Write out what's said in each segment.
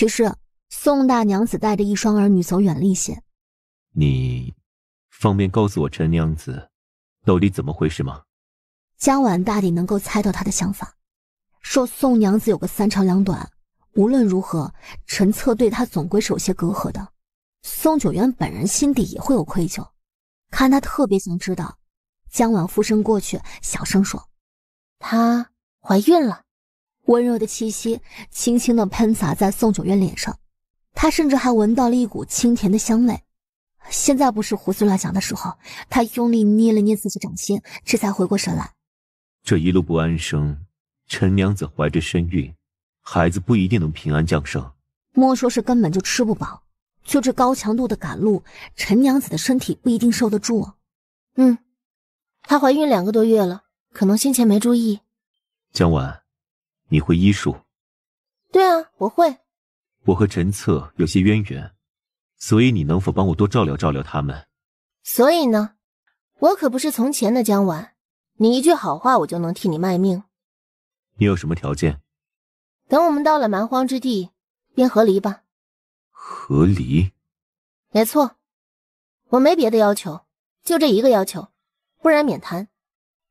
只是，宋大娘子带着一双儿女走远了一些。你方便告诉我陈娘子到底怎么回事吗？江婉大抵能够猜到他的想法，说宋娘子有个三长两短，无论如何，陈策对她总归是有些隔阂的。宋九原本人心底也会有愧疚，看他特别想知道，江婉附身过去，小声说：“她怀孕了。”温柔的气息轻轻的喷洒在宋九月脸上，她甚至还闻到了一股清甜的香味。现在不是胡思乱想的时候，她用力捏了捏自己掌心，这才回过神来。这一路不安生，陈娘子怀着身孕，孩子不一定能平安降生。莫说是根本就吃不饱，就这高强度的赶路，陈娘子的身体不一定受得住。嗯，她怀孕两个多月了，可能先前没注意。江晚。你会医术，对啊，我会。我和陈策有些渊源，所以你能否帮我多照料照料他们？所以呢，我可不是从前的江晚，你一句好话我就能替你卖命。你有什么条件？等我们到了蛮荒之地，便和离吧。和离？没错，我没别的要求，就这一个要求，不然免谈。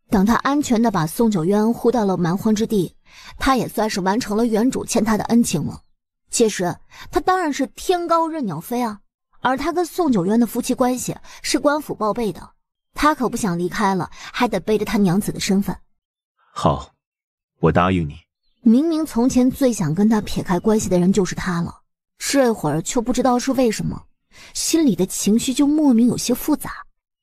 等他安全的把宋九渊护到了蛮荒之地，他也算是完成了原主欠他的恩情了。届时他当然是天高任鸟飞啊，而他跟宋九渊的夫妻关系是官府报备的，他可不想离开了还得背着他娘子的身份。好，我答应你。明明从前最想跟他撇开关系的人就是他了，这会儿却不知道是为什么，心里的情绪就莫名有些复杂。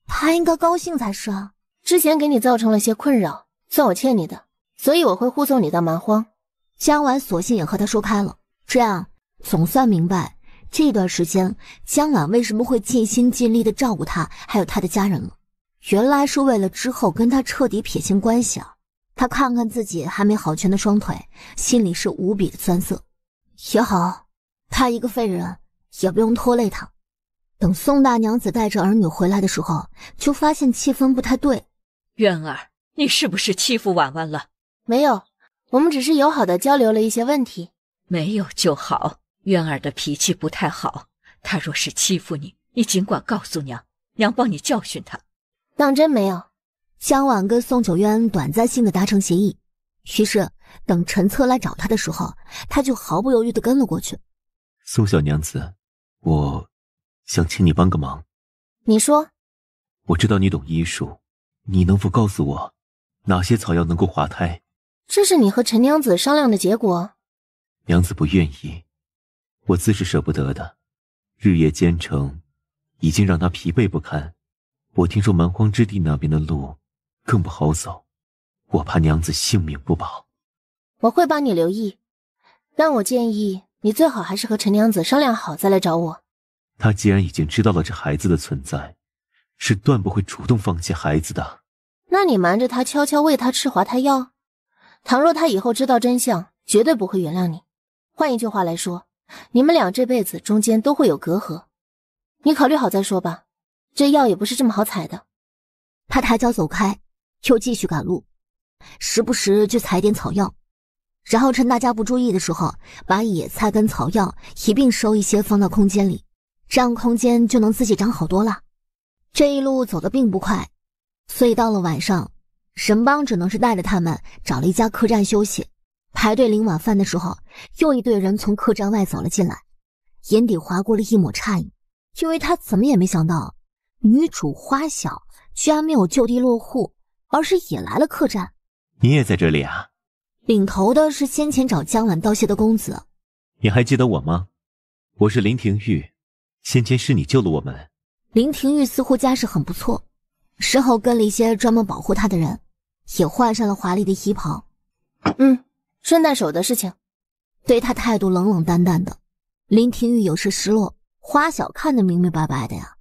他应该高兴才是啊。之前给你造成了些困扰，算我欠你的，所以我会护送你到蛮荒。江婉索性也和他说开了，这样总算明白这段时间江婉为什么会尽心尽力的照顾他还有他的家人了。原来是为了之后跟他彻底撇清关系啊！他看看自己还没好全的双腿，心里是无比的酸涩。也好，他一个废人也不用拖累他。等宋大娘子带着儿女回来的时候，就发现气氛不太对。渊儿，你是不是欺负婉婉了？没有，我们只是友好的交流了一些问题。没有就好。渊儿的脾气不太好，他若是欺负你，你尽管告诉娘，娘帮你教训他。当真没有。江婉跟宋九渊短暂性的达成协议，于是等陈策来找他的时候，他就毫不犹豫的跟了过去。苏小娘子，我，想请你帮个忙。你说。我知道你懂医术。你能否告诉我，哪些草药能够滑胎？这是你和陈娘子商量的结果。娘子不愿意，我自是舍不得的。日夜兼程，已经让她疲惫不堪。我听说蛮荒之地那边的路更不好走，我怕娘子性命不保。我会帮你留意，但我建议你最好还是和陈娘子商量好再来找我。她既然已经知道了这孩子的存在。是断不会主动放弃孩子的。那你瞒着他，悄悄喂他吃滑胎药？倘若他以后知道真相，绝对不会原谅你。换一句话来说，你们俩这辈子中间都会有隔阂。你考虑好再说吧。这药也不是这么好采的。他抬脚走开，又继续赶路，时不时就采点草药，然后趁大家不注意的时候，把野菜跟草药一并收一些放到空间里，这样空间就能自己长好多了。这一路走得并不快，所以到了晚上，神邦只能是带着他们找了一家客栈休息。排队领晚饭的时候，又一队人从客栈外走了进来，眼底划过了一抹诧异，因为他怎么也没想到，女主花晓居然没有就地落户，而是也来了客栈。你也在这里啊？领头的是先前找江晚道谢的公子。你还记得我吗？我是林庭玉，先前是你救了我们。林庭玉似乎家世很不错，身后跟了一些专门保护他的人，也换上了华丽的衣袍。嗯，顺带手的事情，对他态度冷冷淡淡的。林庭玉有些失落。花小看得明明白白的呀，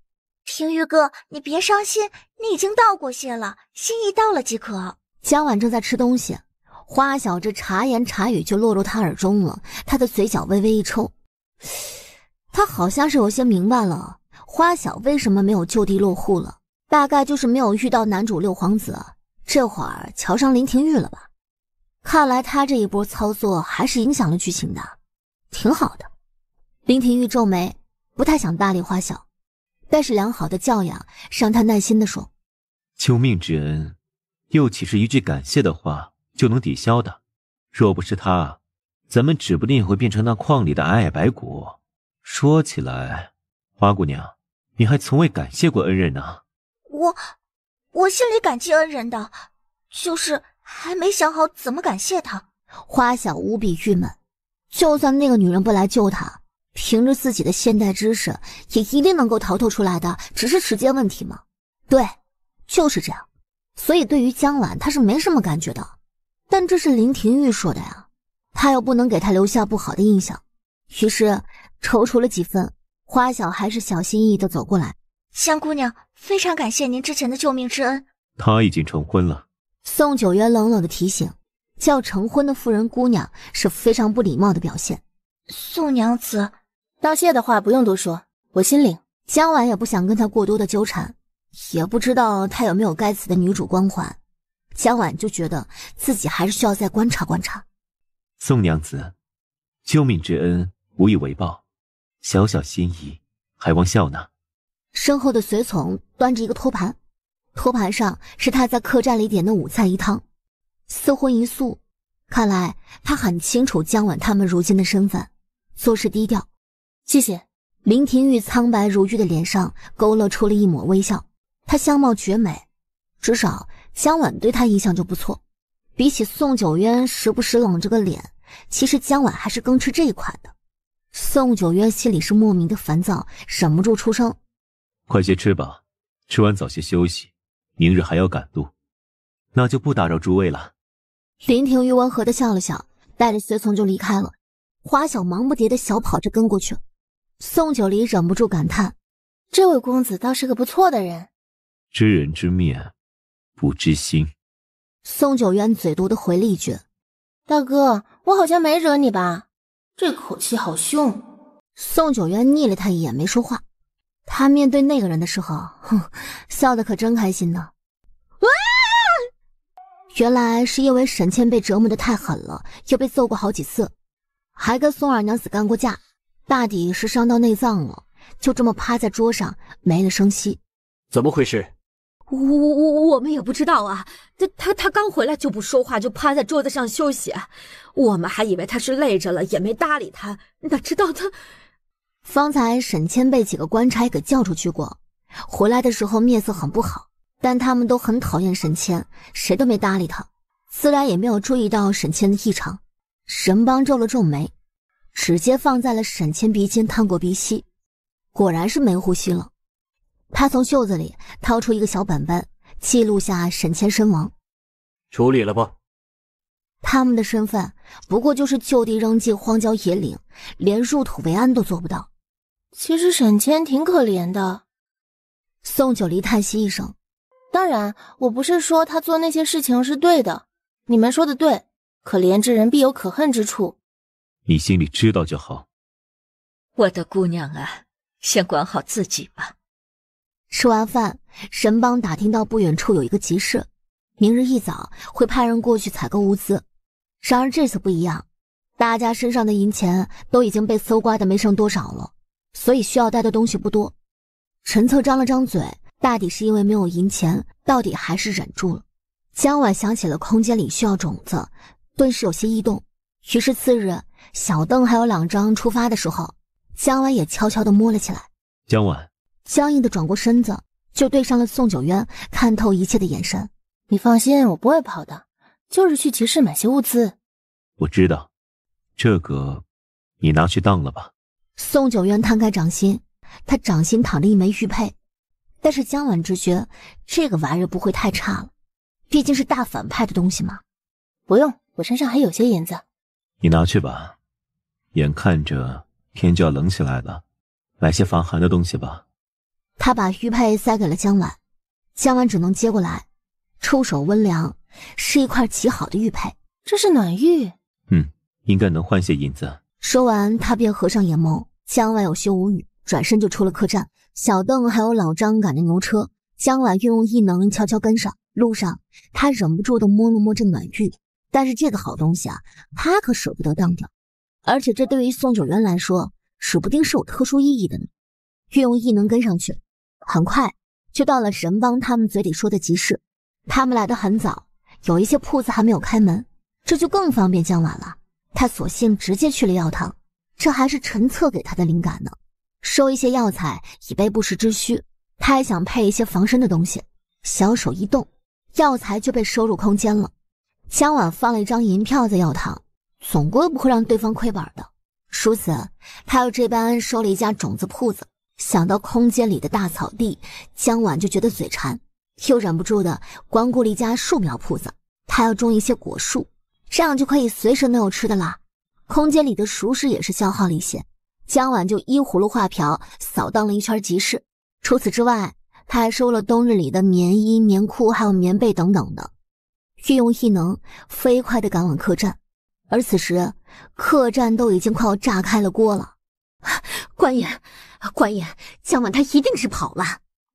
庭玉哥，你别伤心，你已经道过谢了，心意到了即可。江晚正在吃东西，花小这茶言茶语就落入他耳中了，他的嘴角微微一抽，他好像是有些明白了。花小为什么没有就地落户了？大概就是没有遇到男主六皇子，这会儿瞧上林廷玉了吧？看来他这一波操作还是影响了剧情的，挺好的。林廷玉皱眉，不太想搭理花小，但是良好的教养让他耐心地说：“救命之恩，又岂是一句感谢的话就能抵消的？若不是他，咱们指不定会变成那矿里的矮矮白骨。说起来。”花姑娘，你还从未感谢过恩人呢。我，我心里感激恩人的，就是还没想好怎么感谢他。花小无比郁闷。就算那个女人不来救他，凭着自己的现代知识，也一定能够逃脱出来的，只是时间问题嘛。对，就是这样。所以对于江晚，他是没什么感觉的。但这是林廷玉说的呀，他又不能给他留下不好的印象，于是踌躇了几分。花小还是小心翼翼地走过来，江姑娘，非常感谢您之前的救命之恩。她已经成婚了。宋九渊冷冷地提醒，叫成婚的妇人姑娘是非常不礼貌的表现。宋娘子，道谢的话不用多说，我心领。江婉也不想跟他过多的纠缠，也不知道他有没有该死的女主光环，江婉就觉得自己还是需要再观察观察。宋娘子，救命之恩无以为报。小小心意，还望笑纳。身后的随从端着一个托盘，托盘上是他在客栈里点的五菜一汤、四荤一素。看来他很清楚江晚他们如今的身份，做事低调。谢谢。林廷玉苍白如玉的脸上勾勒出了一抹微笑。他相貌绝美，至少江晚对他印象就不错。比起宋九渊时不时冷着个脸，其实江晚还是更吃这一款的。宋九渊心里是莫名的烦躁，忍不住出声：“快些吃吧，吃完早些休息，明日还要赶路。”那就不打扰诸位了。林庭玉温和的笑了笑，带着随从就离开了。花小忙不迭的小跑着跟过去。宋九黎忍不住感叹：“这位公子倒是个不错的人。”知人知面，不知心。宋九渊嘴毒的回了一句：“大哥，我好像没惹你吧？”这口气好凶！宋九渊睨了他一眼，没说话。他面对那个人的时候，哼，笑得可真开心呢。原来是因为沈倩被折磨的太狠了，又被揍过好几次，还跟宋二娘子干过架，大抵是伤到内脏了，就这么趴在桌上没了声息。怎么回事？我我我我们也不知道啊，他他他刚回来就不说话，就趴在桌子上休息，我们还以为他是累着了，也没搭理他。哪知道他，方才沈谦被几个官差给叫出去过，回来的时候面色很不好，但他们都很讨厌沈谦，谁都没搭理他，自然也没有注意到沈谦的异常。神邦皱了皱眉，直接放在了沈谦鼻尖探过鼻息，果然是没呼吸了。他从袖子里掏出一个小本本，记录下沈谦身亡，处理了吧？他们的身份不过就是就地扔进荒郊野岭，连入土为安都做不到。其实沈谦挺可怜的。宋九黎叹息一声：“当然，我不是说他做那些事情是对的，你们说的对，可怜之人必有可恨之处。”你心里知道就好。我的姑娘啊，先管好自己吧。吃完饭，神帮打听到不远处有一个集市，明日一早会派人过去采购物资。然而这次不一样，大家身上的银钱都已经被搜刮的没剩多少了，所以需要带的东西不多。陈策张了张嘴，大抵是因为没有银钱，到底还是忍住了。江晚想起了空间里需要种子，顿时有些异动。于是次日，小邓还有两章出发的时候，江晚也悄悄地摸了起来。江晚。僵硬的转过身子，就对上了宋九渊看透一切的眼神。你放心，我不会跑的，就是去集市买些物资。我知道，这个你拿去当了吧。宋九渊摊开掌心，他掌心躺着一枚玉佩。但是姜婉之觉这个玩意儿不会太差了，毕竟是大反派的东西嘛。不用，我身上还有些银子，你拿去吧。眼看着天就要冷起来了，买些防寒的东西吧。他把玉佩塞给了江婉，江婉只能接过来，触手温凉，是一块极好的玉佩。这是暖玉，嗯，应该能换些银子。说完，他便合上眼眸。江婉有些无语，转身就出了客栈。小邓还有老张赶着牛车，江婉运用异能悄悄跟上。路上，他忍不住的摸了摸这暖玉，但是这个好东西啊，他可舍不得当掉。而且这对于宋九渊来说，指不定是有特殊意义的呢。运用异能跟上去很快，就到了神帮他们嘴里说的集市。他们来的很早，有一些铺子还没有开门，这就更方便江婉了。他索性直接去了药堂，这还是陈策给他的灵感呢。收一些药材，以备不时之需。他还想配一些防身的东西。小手一动，药材就被收入空间了。江婉放了一张银票在药堂，总归不会让对方亏本的。如此，他又这般收了一家种子铺子。想到空间里的大草地，江晚就觉得嘴馋，又忍不住的光顾了一家树苗铺子。他要种一些果树，这样就可以随时都有吃的啦。空间里的熟食也是消耗了一些，江晚就依葫芦画瓢，扫荡了一圈集市。除此之外，他还收了冬日里的棉衣、棉裤，还有棉被等等的。运用异能，飞快的赶往客栈。而此时，客栈都已经快要炸开了锅了。官爷。官爷，江晚他一定是跑了。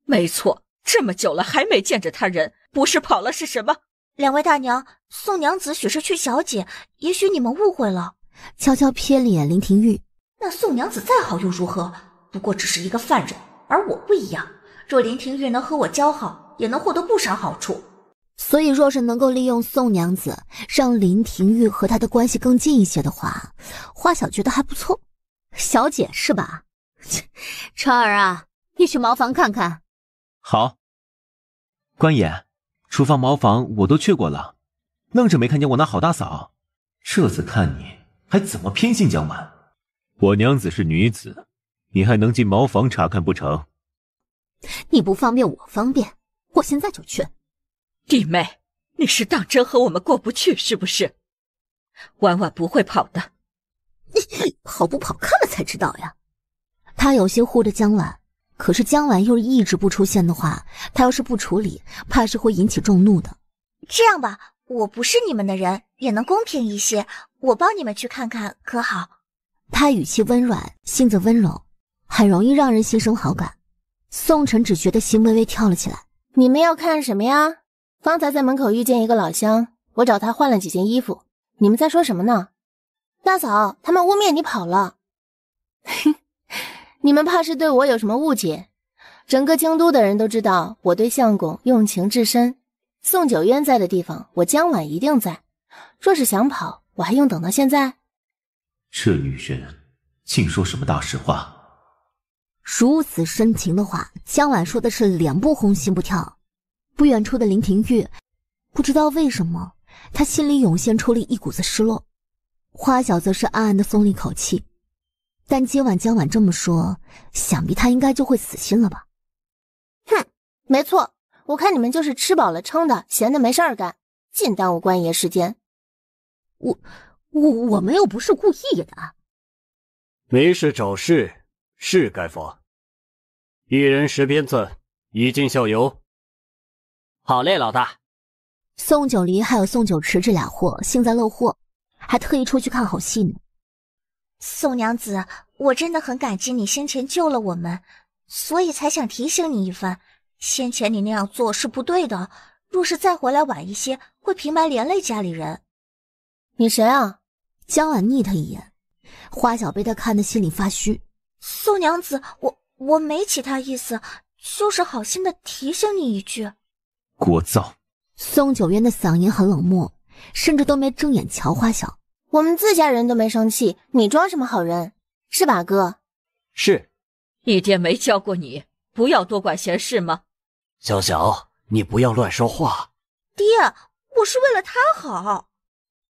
没错，这么久了还没见着他人，不是跑了是什么？两位大娘，宋娘子许是去小姐，也许你们误会了。悄悄瞥了眼林廷玉，那宋娘子再好又如何？不过只是一个犯人，而我不一样。若林廷玉能和我交好，也能获得不少好处。所以，若是能够利用宋娘子，让林廷玉和他的关系更近一些的话，花小觉得还不错。小姐是吧？川 儿啊，你去茅房看看。好。官爷，厨房、茅房我都去过了，愣是没看见我那好大嫂。这次看你还怎么偏心江满？我娘子是女子，你还能进茅房查看不成？你不方便，我方便。我现在就去。弟妹，你是当真和我们过不去是不是？婉婉不会跑的。你 跑不跑，看了才知道呀。他有些护着江婉，可是江婉又一直不出现的话，他要是不处理，怕是会引起众怒的。这样吧，我不是你们的人，也能公平一些，我帮你们去看看，可好？他语气温软，性子温柔，很容易让人心生好感。宋晨只觉得心微微跳了起来。你们要看什么呀？方才在门口遇见一个老乡，我找他换了几件衣服。你们在说什么呢？大嫂，他们污蔑你跑了。嘿。你们怕是对我有什么误解？整个京都的人都知道我对相公用情至深。宋九渊在的地方，我江晚一定在。若是想跑，我还用等到现在？这女人，竟说什么大实话！如此深情的话，江晚说的是脸不红心不跳。不远处的林廷玉，不知道为什么，他心里涌现出了一股子失落。花小则是暗暗的松了一口气。但今晚江晚这么说，想必他应该就会死心了吧？哼，没错，我看你们就是吃饱了撑的，闲的没事儿干，尽耽误官爷时间。我、我、我们又不是故意的。没事找事，是该罚，一人十鞭子，以儆效尤。好嘞，老大。宋九离还有宋九池这俩货，幸灾乐祸，还特意出去看好戏呢。宋娘子，我真的很感激你先前救了我们，所以才想提醒你一番。先前你那样做是不对的，若是再回来晚一些，会平白连累家里人。你谁啊？江婉睨他一眼，花小被他看得心里发虚。宋娘子，我我没其他意思，就是好心的提醒你一句。聒噪！宋九渊的嗓音很冷漠，甚至都没正眼瞧花小。我们自家人都没生气，你装什么好人？是吧，哥？是你爹没教过你不要多管闲事吗？小小，你不要乱说话。爹，我是为了他好。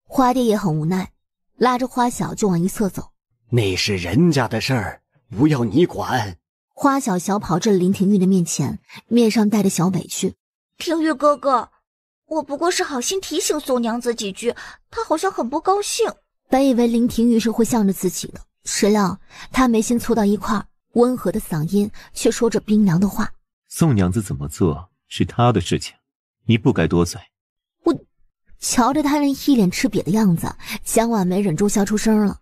花爹也很无奈，拉着花小就往一侧走。那是人家的事儿，不要你管。花小小跑至林廷玉的面前，面上带着小委屈。廷玉哥哥。我不过是好心提醒宋娘子几句，她好像很不高兴。本以为林庭玉是会向着自己的，谁料他眉心蹙到一块，温和的嗓音却说着冰凉的话。宋娘子怎么做是她的事情，你不该多嘴。我瞧着他那一脸吃瘪的样子，江婉没忍住笑出声了。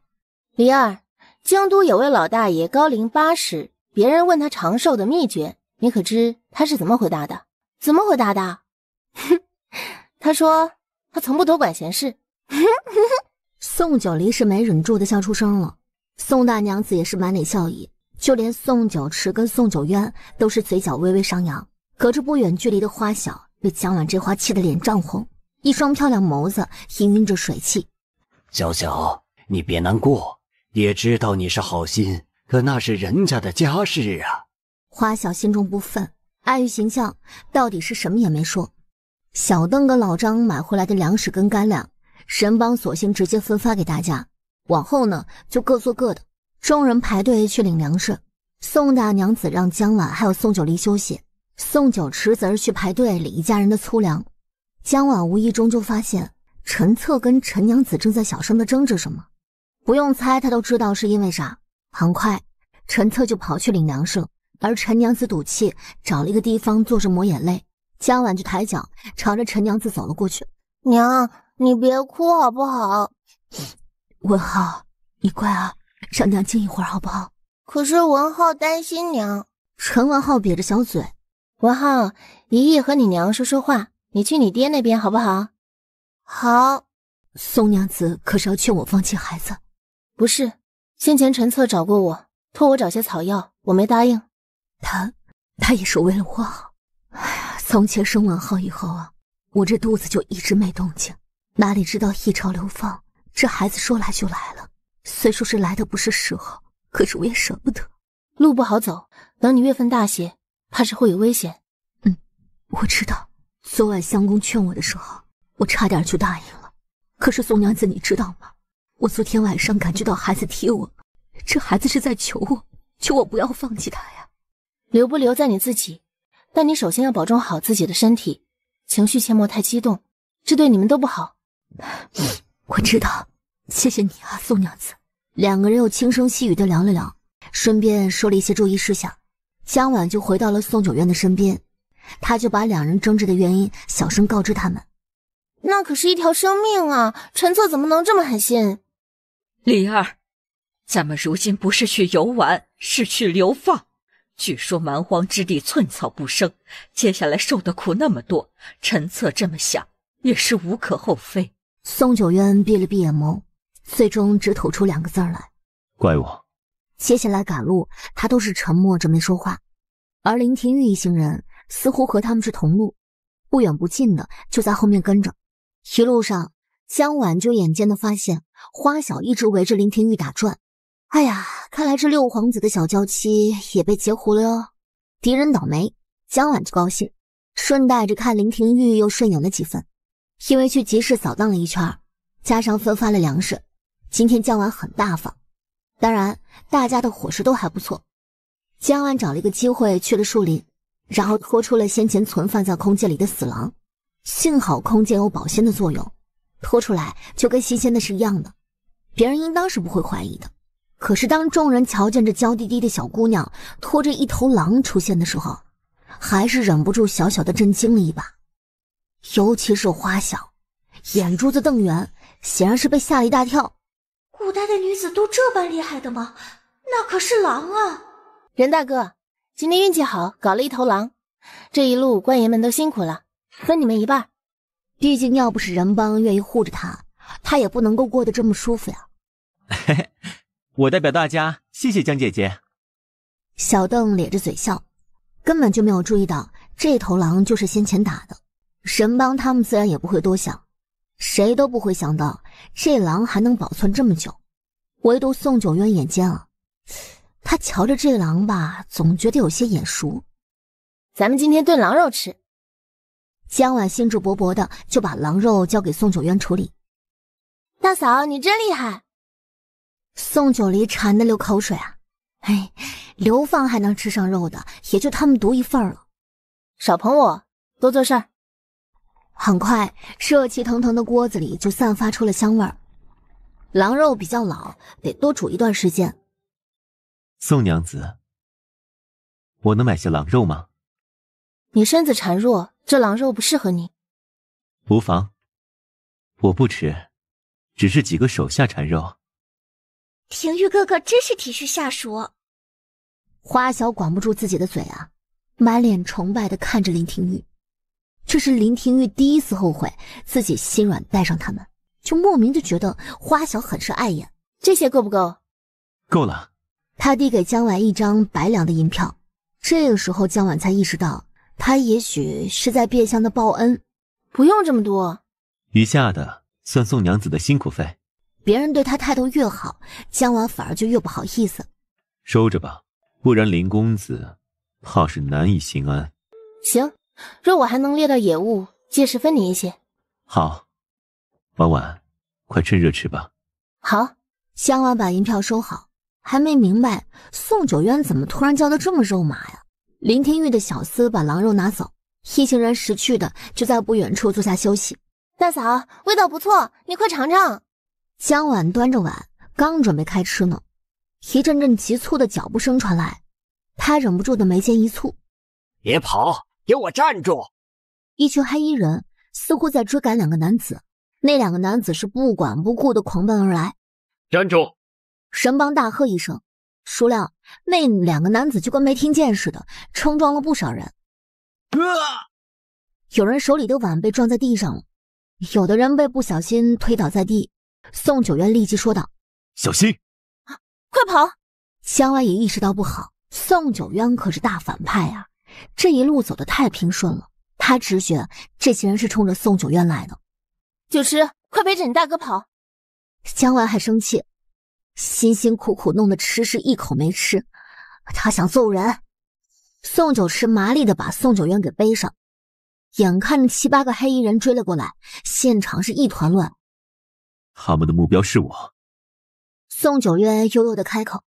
李儿，京都有位老大爷，高龄八十，别人问他长寿的秘诀，你可知他是怎么回答的？怎么回答的？哼。他说：“他从不多管闲事。”宋九离是没忍住的笑出声了。宋大娘子也是满脸笑意，就连宋九池跟宋九渊都是嘴角微微上扬。隔着不远距离的花小被江晚这话气得脸涨红，一双漂亮眸子氤氲着水汽。小小，你别难过，爹知道你是好心，可那是人家的家事啊。花小心中不忿，碍于形象，到底是什么也没说。小邓跟老张买回来的粮食跟干粮，神帮索性直接分发给大家。往后呢，就各做各的。众人排队去领粮食。宋大娘子让江婉还有宋九离休息，宋九池则是去排队领一家人的粗粮。江婉无意中就发现陈策跟陈娘子正在小声的争执什么，不用猜，他都知道是因为啥。很快，陈策就跑去领粮食了，而陈娘子赌气找了一个地方坐着抹眼泪。江婉就抬脚朝着陈娘子走了过去。“娘，你别哭好不好？”文浩，你乖啊，让娘静一会儿好不好？可是文浩担心娘。陈文浩瘪着小嘴：“文浩，姨姨和你娘说说话，你去你爹那边好不好？”好。宋娘子可是要劝我放弃孩子？不是，先前陈策找过我，托我找些草药，我没答应。他，他也是为了我好。从前生完后以后啊，我这肚子就一直没动静，哪里知道一朝流放，这孩子说来就来了。虽说是来的不是时候，可是我也舍不得。路不好走，等你月份大些，怕是会有危险。嗯，我知道。昨晚相公劝我的时候，我差点就答应了。可是宋娘子，你知道吗？我昨天晚上感觉到孩子踢我，这孩子是在求我，求我不要放弃他呀。留不留在你自己。但你首先要保重好自己的身体，情绪切莫太激动，这对你们都不好。我知道，谢谢你啊，宋娘子。两个人又轻声细语的聊了聊，顺便说了一些注意事项。江晚就回到了宋九渊的身边，他就把两人争执的原因小声告知他们。那可是一条生命啊！陈策怎么能这么狠心？灵儿，咱们如今不是去游玩，是去流放。据说蛮荒之地寸草不生，接下来受的苦那么多，陈策这么想也是无可厚非。宋九渊闭了闭眼眸，最终只吐出两个字来：“怪我。”接下来赶路，他都是沉默着没说话，而林庭玉一行人似乎和他们是同路，不远不近的就在后面跟着。一路上，江婉就眼尖的发现，花小一直围着林庭玉打转。哎呀，看来这六皇子的小娇妻也被截胡了哟！敌人倒霉，江婉就高兴，顺带着看林庭玉又顺眼了几分。因为去集市扫荡了一圈，加上分发了粮食，今天江婉很大方。当然，大家的伙食都还不错。江婉找了一个机会去了树林，然后拖出了先前存放在空间里的死狼。幸好空间有保鲜的作用，拖出来就跟新鲜的是一样的，别人应当是不会怀疑的。可是当众人瞧见这娇滴滴的小姑娘拖着一头狼出现的时候，还是忍不住小小的震惊了一把。尤其是花小，眼珠子瞪圆，显然是被吓了一大跳。古代的女子都这般厉害的吗？那可是狼啊！任大哥，今天运气好，搞了一头狼。这一路官爷们都辛苦了，分你们一半。毕竟要不是人帮愿意护着他，他也不能够过得这么舒服呀。嘿嘿。我代表大家谢谢江姐姐。小邓咧着嘴笑，根本就没有注意到这头狼就是先前打的。神帮他们自然也不会多想，谁都不会想到这狼还能保存这么久。唯独宋九渊眼尖啊，他瞧着这狼吧，总觉得有些眼熟。咱们今天炖狼肉吃。江婉兴致勃勃的就把狼肉交给宋九渊处理。大嫂，你真厉害。宋九黎馋的流口水啊！哎，流放还能吃上肉的，也就他们独一份了。少捧我，多做事。很快，热气腾腾的锅子里就散发出了香味儿。狼肉比较老，得多煮一段时间。宋娘子，我能买些狼肉吗？你身子孱弱，这狼肉不适合你。无妨，我不吃，只是几个手下馋肉。廷玉哥哥真是体恤下属，花小管不住自己的嘴啊，满脸崇拜的看着林廷玉。这是林廷玉第一次后悔自己心软带上他们，就莫名的觉得花小很是碍眼。这些够不够？够了。他递给江婉一张百两的银票。这个时候江婉才意识到，他也许是在变相的报恩。不用这么多，余下的算送娘子的辛苦费。别人对他态度越好，江婉反而就越不好意思。收着吧，不然林公子怕是难以心安。行，若我还能猎到野物，届时分你一些。好，婉婉，快趁热吃吧。好，江婉把银票收好，还没明白宋九渊怎么突然叫的这么肉麻呀。林天玉的小厮把狼肉拿走，一行人识趣的就在不远处坐下休息。大嫂，味道不错，你快尝尝。江婉端着碗，刚准备开吃呢，一阵阵急促的脚步声传来，他忍不住的眉间一蹙：“别跑，给我站住！”一群黑衣人似乎在追赶两个男子，那两个男子是不管不顾的狂奔而来。站住！神帮大喝一声，孰料那两个男子就跟没听见似的，冲撞了不少人。哥、有人手里的碗被撞在地上了，有的人被不小心推倒在地。宋九渊立即说道：“小心，快跑！”江婉也意识到不好，宋九渊可是大反派啊！这一路走的太平顺了，他直觉这些人是冲着宋九渊来的。九池，快背着你大哥跑！江婉还生气，辛辛苦苦弄的吃食一口没吃，他想揍人。宋九池麻利的把宋九渊给背上，眼看着七八个黑衣人追了过来，现场是一团乱。他们的目标是我。”宋九渊悠悠的开口，“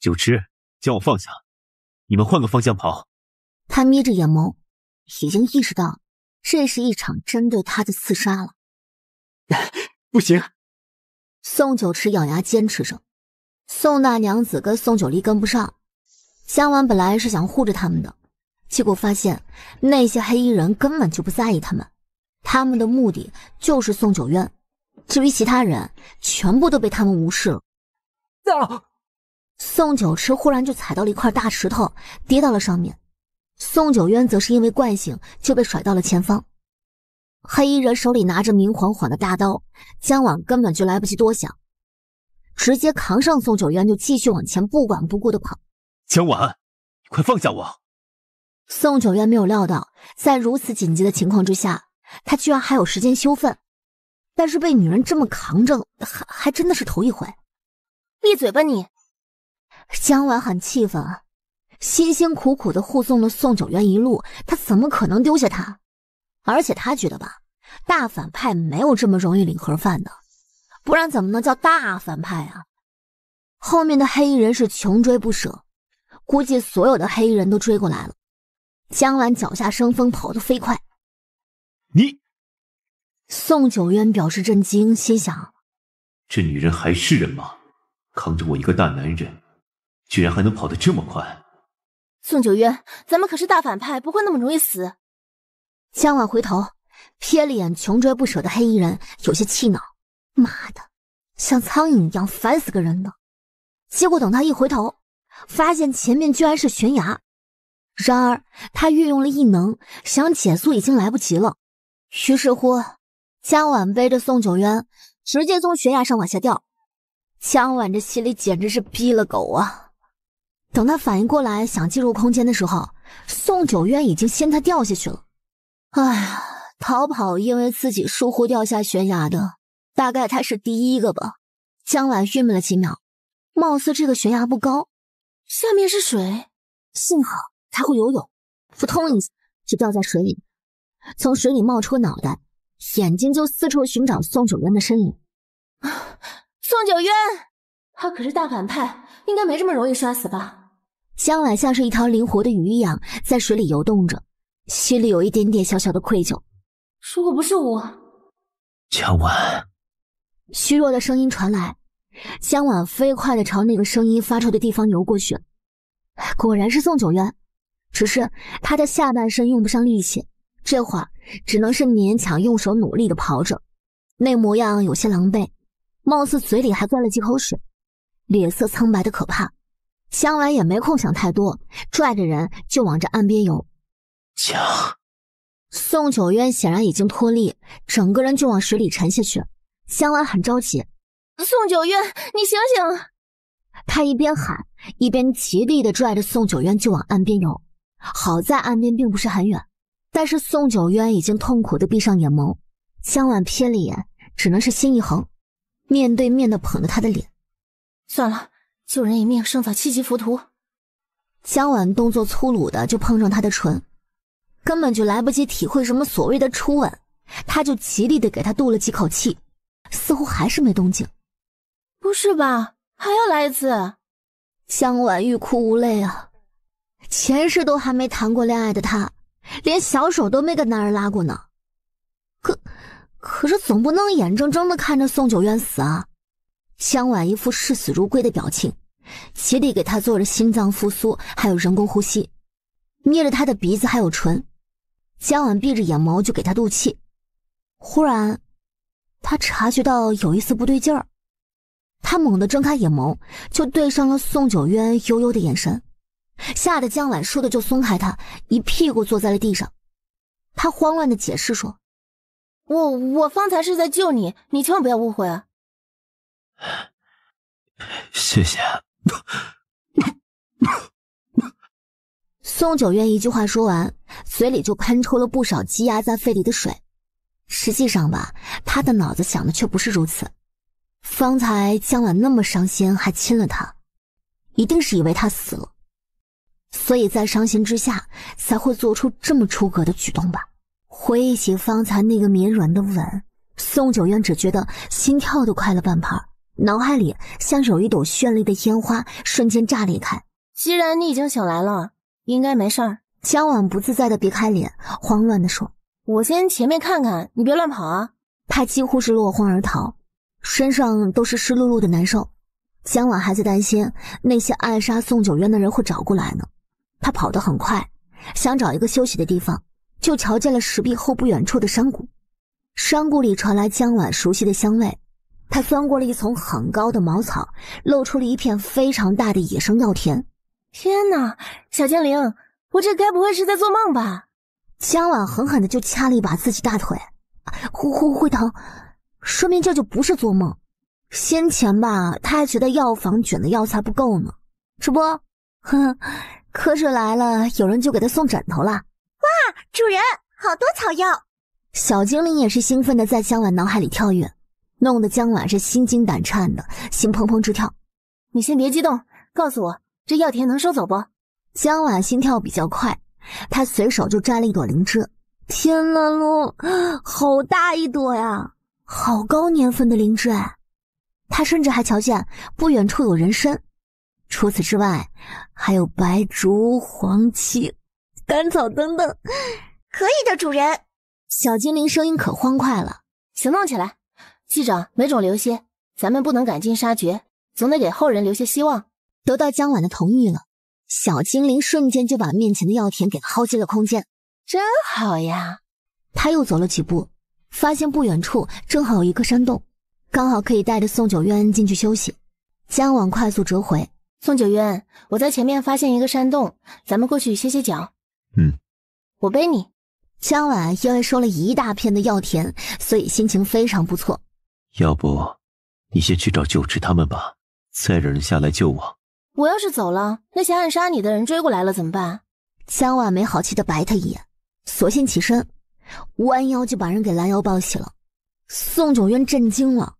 九池，将我放下，你们换个方向跑。”他眯着眼眸，已经意识到这是一场针对他的刺杀了。不行！宋九池咬牙坚持着。宋大娘子跟宋九黎跟不上。香婉本来是想护着他们的，结果发现那些黑衣人根本就不在意他们，他们的目的就是宋九渊。至于其他人，全部都被他们无视了。宋九池忽然就踩到了一块大石头，跌到了上面。宋九渊则是因为惯性就被甩到了前方。黑衣人手里拿着明晃晃的大刀，江婉根本就来不及多想，直接扛上宋九渊就继续往前，不管不顾的跑。江婉，你快放下我！宋九渊没有料到，在如此紧急的情况之下，他居然还有时间羞愤。但是被女人这么扛着，还还真的是头一回。闭嘴吧你！江婉很气愤，辛辛苦苦的护送了宋九渊一路，他怎么可能丢下他？而且他觉得吧，大反派没有这么容易领盒饭的，不然怎么能叫大反派啊？后面的黑衣人是穷追不舍，估计所有的黑衣人都追过来了。江婉脚下生风，跑得飞快。你。宋九渊表示震惊，心想：“这女人还是人吗？扛着我一个大男人，居然还能跑得这么快！”宋九渊，咱们可是大反派，不会那么容易死。江婉回头瞥了眼穷追不舍的黑衣人，有些气恼：“妈的，像苍蝇一样烦死个人呢！”结果等他一回头，发现前面居然是悬崖。然而他运用了异能，想减速已经来不及了。于是乎。江婉背着宋九渊，直接从悬崖上往下掉。江婉这心里简直是逼了狗啊！等他反应过来想进入空间的时候，宋九渊已经先他掉下去了。哎呀，逃跑因为自己疏忽掉下悬崖的，大概他是第一个吧。江婉郁闷了几秒，貌似这个悬崖不高，下面是水，幸好他会游泳，扑通一下就掉在水里，从水里冒出脑袋。眼睛就四处寻找宋九渊的身影。宋九渊，他可是大反派，应该没这么容易摔死吧？江婉像是一条灵活的鱼一样在水里游动着，心里有一点点小小的愧疚。如果不是我，江婉，虚弱的声音传来。江婉飞快地朝那个声音发出的地方游过去。果然是宋九渊，只是他的下半身用不上力气。这会儿只能是勉强用手努力的刨着，那模样有些狼狈，貌似嘴里还灌了几口水，脸色苍白的可怕。香兰也没空想太多，拽着人就往这岸边游。江，宋九渊显然已经脱力，整个人就往水里沉下去。香兰很着急，宋九渊，你醒醒！他一边喊，一边极力的拽着宋九渊就往岸边游。好在岸边并不是很远。但是宋九渊已经痛苦地闭上眼眸，江婉瞥了眼，只能是心一横，面对面地捧着他的脸。算了，救人一命胜造七级浮屠。江婉动作粗鲁的就碰上他的唇，根本就来不及体会什么所谓的初吻，他就极力地给他渡了几口气，似乎还是没动静。不是吧？还要来一次？江婉欲哭无泪啊！前世都还没谈过恋爱的他。连小手都没跟男人拉过呢，可可是总不能眼睁睁的看着宋九渊死啊！江婉一副视死如归的表情，竭力给他做着心脏复苏，还有人工呼吸，捏着他的鼻子还有唇。江婉闭着眼眸就给他渡气，忽然他察觉到有一丝不对劲儿，他猛地睁开眼眸，就对上了宋九渊悠悠的眼神。吓得江晚说的就松开他，一屁股坐在了地上。他慌乱的解释说：“我我方才是在救你，你千万不要误会啊！” 谢谢。宋九渊一句话说完，嘴里就喷出了不少积压在肺里的水。实际上吧，他的脑子想的却不是如此。方才江晚那么伤心，还亲了他，一定是以为他死了。所以在伤心之下，才会做出这么出格的举动吧。回忆起方才那个绵软的吻，宋九渊只觉得心跳都快了半拍，脑海里像是有一朵绚丽的烟花瞬间炸裂开。既然你已经醒来了，应该没事儿。江婉不自在的别开脸，慌乱的说：“我先前面看看，你别乱跑啊！”他几乎是落荒而逃，身上都是湿漉漉的，难受。江婉还在担心那些暗杀宋九渊的人会找过来呢。他跑得很快，想找一个休息的地方，就瞧见了石壁后不远处的山谷。山谷里传来江婉熟悉的香味，他钻过了一丛很高的茅草，露出了一片非常大的野生药田。天哪，小精灵，我这该不会是在做梦吧？江婉狠狠的就掐了一把自己大腿，呼呼会疼，说明这就不是做梦。先前吧，他还觉得药房卷的药材不够呢，这不，哼哼。瞌睡来了，有人就给他送枕头了。哇，主人，好多草药！小精灵也是兴奋的在江婉脑海里跳跃，弄得江婉是心惊胆颤的，心砰砰直跳。你先别激动，告诉我这药田能收走不？江婉心跳比较快，她随手就摘了一朵灵芝。天呐，噜，好大一朵呀！好高年份的灵芝哎！她甚至还瞧见不远处有人参。除此之外，还有白竹、黄芪、甘草等等，可以的，主人。小精灵声音可欢快了。行动起来，记着每种留些，咱们不能赶尽杀绝，总得给后人留些希望。得到江晚的同意了，小精灵瞬间就把面前的药田给耗进了空间。真好呀！他又走了几步，发现不远处正好有一个山洞，刚好可以带着宋九渊进去休息。江晚快速折回。宋九渊，我在前面发现一个山洞，咱们过去歇歇脚。嗯，我背你。江晚因为收了一大片的药田，所以心情非常不错。要不你先去找九池他们吧，再让人下来救我。我要是走了，那些暗杀你的人追过来了怎么办？江晚没好气的白他一眼，索性起身，弯腰就把人给拦腰抱起了。宋九渊震惊了，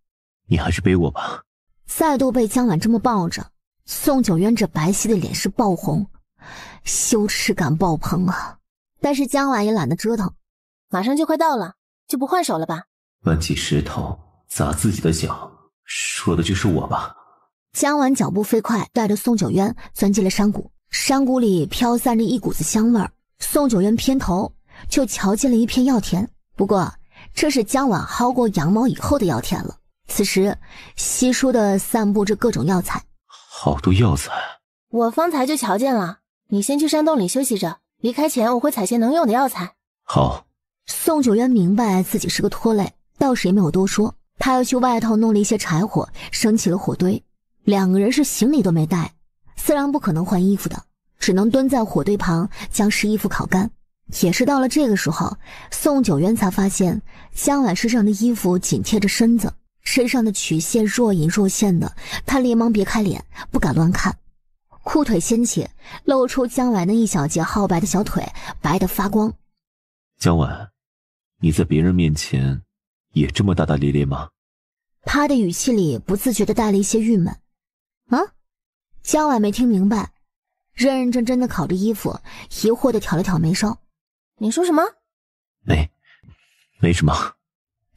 你还是背我吧。再度被江晚这么抱着。宋九渊这白皙的脸是爆红，羞耻感爆棚啊！但是江婉也懒得折腾，马上就快到了，就不换手了吧。搬起石头砸自己的脚，说的就是我吧！江婉脚步飞快，带着宋九渊钻进了山谷。山谷里飘散着一股子香味儿。宋九渊偏头就瞧见了一片药田，不过这是江婉薅过羊毛以后的药田了。此时，稀疏的散布着各种药材。好多药材，我方才就瞧见了。你先去山洞里休息着，离开前我会采些能用的药材。好。宋九渊明白自己是个拖累，倒是也没有多说。他又去外头弄了一些柴火，升起了火堆。两个人是行李都没带，自然不可能换衣服的，只能蹲在火堆旁将湿衣服烤干。也是到了这个时候，宋九渊才发现江晚身上的衣服紧贴着身子。身上的曲线若隐若现的，他连忙别开脸，不敢乱看。裤腿掀起，露出江婉那一小截皓白的小腿，白的发光。江婉，你在别人面前也这么大大咧咧吗？他的语气里不自觉的带了一些郁闷。啊？江婉没听明白，认认真真的烤着衣服，疑惑的挑了挑眉梢。你说什么？没，没什么。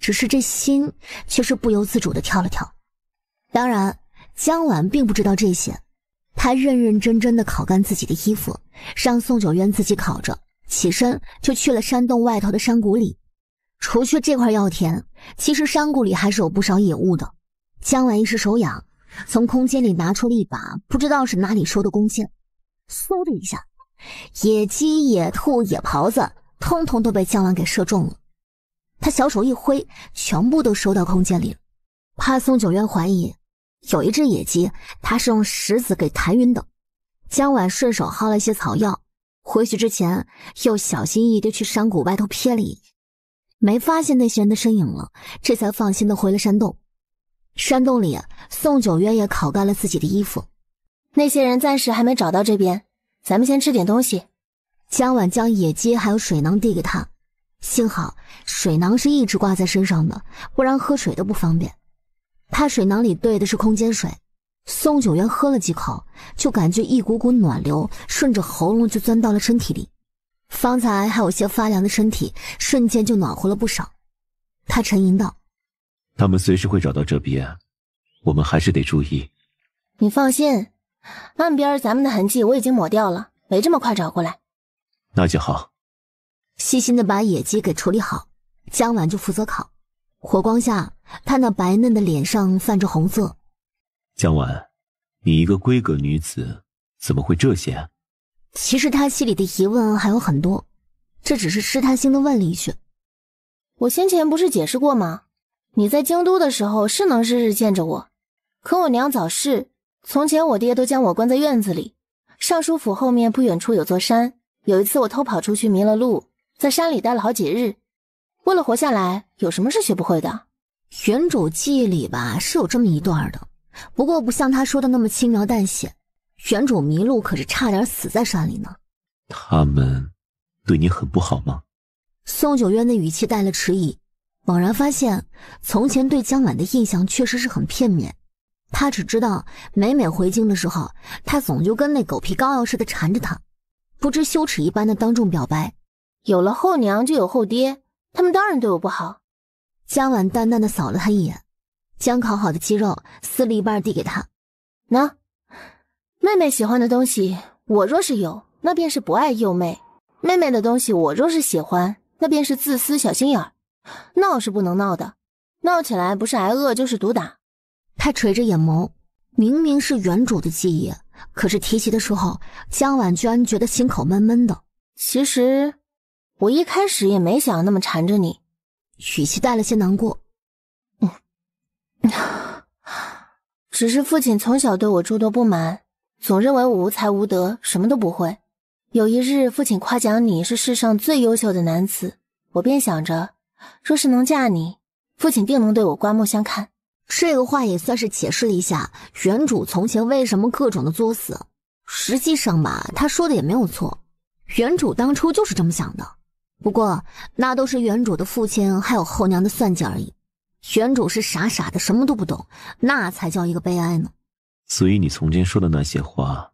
只是这心却是不由自主的跳了跳。当然，江婉并不知道这些，她认认真真的烤干自己的衣服，让宋九渊自己烤着，起身就去了山洞外头的山谷里。除去这块药田，其实山谷里还是有不少野物的。江婉一时手痒，从空间里拿出了一把不知道是哪里收的弓箭，嗖的一下，野鸡、野兔、野狍子，通通都被江婉给射中了。他小手一挥，全部都收到空间里了。怕宋九渊怀疑，有一只野鸡，他是用石子给弹晕的。江晚顺手薅了一些草药，回去之前又小心翼翼地去山谷外头瞥了一眼，没发现那些人的身影了，这才放心地回了山洞。山洞里，宋九渊也烤干了自己的衣服。那些人暂时还没找到这边，咱们先吃点东西。江晚将野鸡还有水囊递给他。幸好水囊是一直挂在身上的，不然喝水都不方便。怕水囊里兑的是空间水，宋九渊喝了几口，就感觉一股股暖流顺着喉咙就钻到了身体里，方才还有些发凉的身体瞬间就暖和了不少。他沉吟道：“他们随时会找到这边，我们还是得注意。”你放心，岸边咱们的痕迹我已经抹掉了，没这么快找过来。那就好。细心的把野鸡给处理好，江晚就负责烤。火光下，他那白嫩的脸上泛着红色。江晚，你一个闺阁女子，怎么会这些？其实他心里的疑问还有很多，这只是试探性的问了一句。我先前不是解释过吗？你在京都的时候是能日日见着我，可我娘早逝，从前我爹都将我关在院子里。尚书府后面不远处有座山，有一次我偷跑出去迷了路。在山里待了好几日，为了活下来，有什么是学不会的？原主记忆里吧是有这么一段的，不过不像他说的那么轻描淡写。原主迷路可是差点死在山里呢。他们对你很不好吗？宋九渊的语气带了迟疑，猛然发现从前对江晚的印象确实是很片面。他只知道每每回京的时候，他总就跟那狗皮膏药似的缠着他，不知羞耻一般的当众表白。有了后娘就有后爹，他们当然对我不好。江婉淡淡的扫了他一眼，将烤好的鸡肉撕了一半递给他。呐，妹妹喜欢的东西，我若是有，那便是不爱幼妹；妹妹的东西，我若是喜欢，那便是自私小心眼儿。闹是不能闹的，闹起来不是挨饿就是毒打。他垂着眼眸，明明是原主的记忆，可是提起的时候，江婉居然觉得心口闷闷的。其实。我一开始也没想那么缠着你，语气带了些难过。嗯，只是父亲从小对我诸多不满，总认为我无才无德，什么都不会。有一日父亲夸奖你是世上最优秀的男子，我便想着，若是能嫁你，父亲定能对我刮目相看。这个话也算是解释了一下原主从前为什么各种的作死。实际上吧，他说的也没有错，原主当初就是这么想的。不过，那都是原主的父亲还有后娘的算计而已。原主是傻傻的，什么都不懂，那才叫一个悲哀呢。所以你从前说的那些话，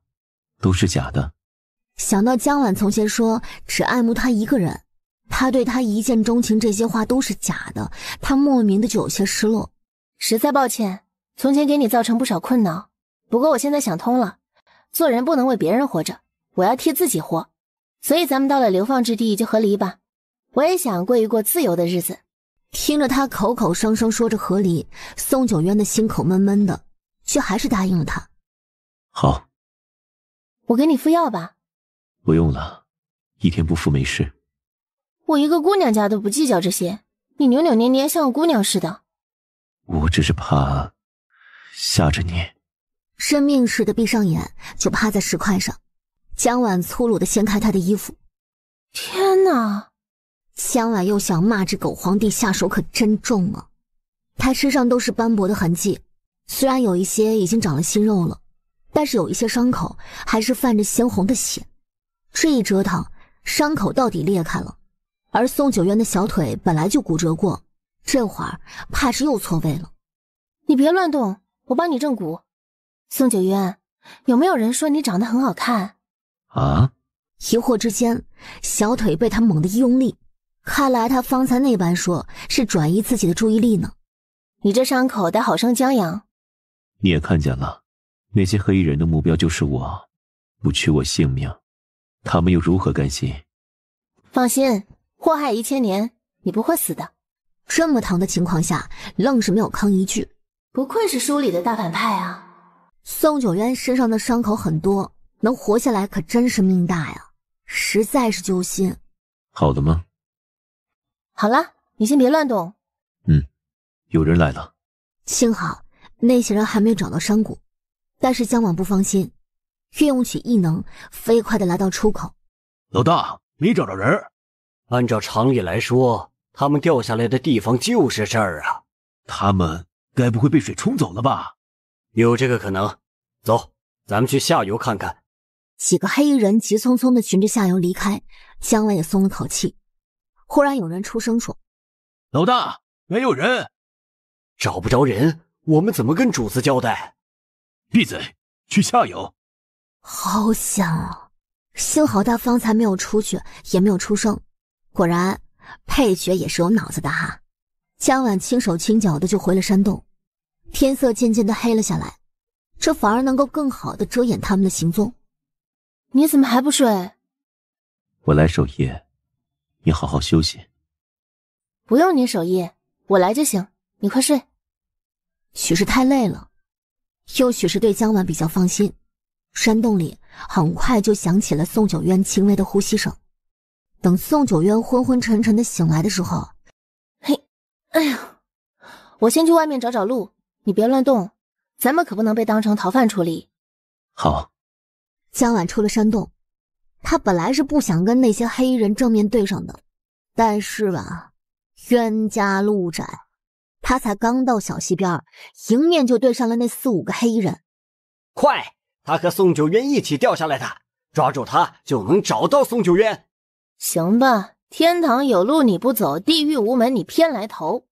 都是假的。想到江婉从前说只爱慕他一个人，他对他一见钟情，这些话都是假的，他莫名的就有些失落。实在抱歉，从前给你造成不少困扰。不过我现在想通了，做人不能为别人活着，我要替自己活。所以咱们到了流放之地就和离吧，我也想过一过自由的日子。听着他口口声声说着和离，宋九渊的心口闷闷的，却还是答应了他。好，我给你敷药吧。不用了，一天不敷没事。我一个姑娘家都不计较这些，你扭扭捏捏像个姑娘似的。我只是怕吓着你。认命似的闭上眼，就趴在石块上。江婉粗鲁的掀开他的衣服，天哪！江婉又想骂这狗皇帝下手可真重啊！他身上都是斑驳的痕迹，虽然有一些已经长了新肉了，但是有一些伤口还是泛着鲜红的血。这一折腾，伤口到底裂开了。而宋九渊的小腿本来就骨折过，这会儿怕是又错位了。你别乱动，我帮你正骨。宋九渊，有没有人说你长得很好看？啊！疑惑之间，小腿被他猛地一用力，看来他方才那般说是转移自己的注意力呢。你这伤口得好生将养。你也看见了，那些黑衣人的目标就是我，不取我性命，他们又如何甘心？放心，祸害一千年，你不会死的。这么疼的情况下，愣是没有吭一句，不愧是书里的大反派啊！宋九渊身上的伤口很多。能活下来可真是命大呀，实在是揪心。好的吗？好了，你先别乱动。嗯，有人来了。幸好那些人还没有找到山谷，但是江晚不放心，运用起异能，飞快的来到出口。老大，没找着人。按照常理来说，他们掉下来的地方就是这儿啊，他们该不会被水冲走了吧？有这个可能。走，咱们去下游看看。几个黑衣人急匆匆的循着下游离开，江婉也松了口气。忽然有人出声说：“老大，没有人，找不着人，我们怎么跟主子交代？”闭嘴，去下游。好险啊！幸好他方才没有出去，也没有出声。果然，配角也是有脑子的哈。江婉轻手轻脚的就回了山洞。天色渐渐的黑了下来，这反而能够更好的遮掩他们的行踪。你怎么还不睡？我来守夜，你好好休息。不用你守夜，我来就行。你快睡。许是太累了，又许是对江晚比较放心。山洞里很快就响起了宋九渊轻微的呼吸声。等宋九渊昏昏沉沉的醒来的时候，嘿，哎呀，我先去外面找找路，你别乱动，咱们可不能被当成逃犯处理。好。江晚出了山洞，他本来是不想跟那些黑衣人正面对上的，但是吧，冤家路窄，他才刚到小溪边，迎面就对上了那四五个黑衣人。快，他和宋九渊一起掉下来的，抓住他就能找到宋九渊。行吧，天堂有路你不走，地狱无门你偏来投。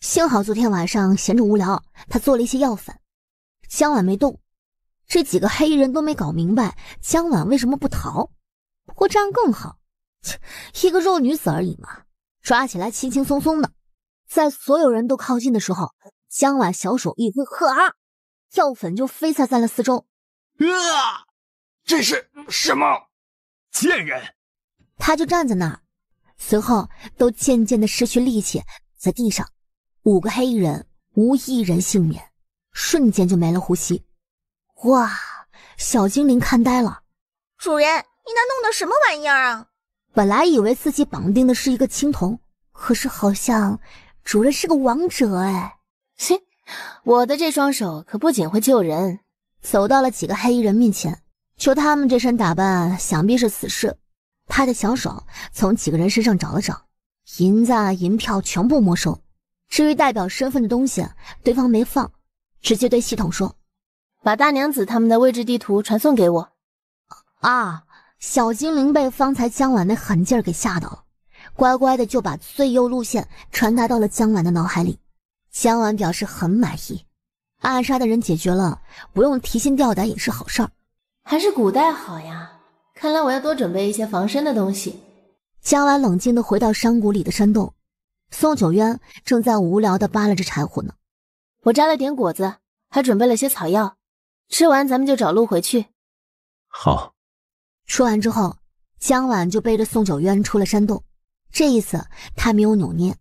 幸好昨天晚上闲着无聊，他做了一些药粉，江晚没动。这几个黑衣人都没搞明白江婉为什么不逃，不过这样更好，切一个弱女子而已嘛，抓起来轻轻松松的。在所有人都靠近的时候，江婉小手一挥，啊，药粉就飞散在了四周。啊！这是什么贱人？他就站在那儿，随后都渐渐的失去力气，在地上，五个黑衣人无一人幸免，瞬间就没了呼吸。哇，小精灵看呆了。主人，你那弄的什么玩意儿啊？本来以为自己绑定的是一个青铜，可是好像主人是个王者哎。嘿，我的这双手可不仅会救人。走到了几个黑衣人面前，就他们这身打扮，想必是死士。他的小手从几个人身上找了找，银子、银票全部没收。至于代表身份的东西，对方没放，直接对系统说。把大娘子他们的位置地图传送给我啊！小精灵被方才江晚那狠劲儿给吓到了，乖乖的就把最优路线传达到了江晚的脑海里。江晚表示很满意，暗杀的人解决了，不用提心吊胆也是好事儿。还是古代好呀！看来我要多准备一些防身的东西。江晚冷静的回到山谷里的山洞，宋九渊正在无聊的扒拉着柴火呢。我摘了点果子，还准备了些草药。吃完，咱们就找路回去。好。说完之后，江婉就背着宋九渊出了山洞。这一次，他没有扭捏。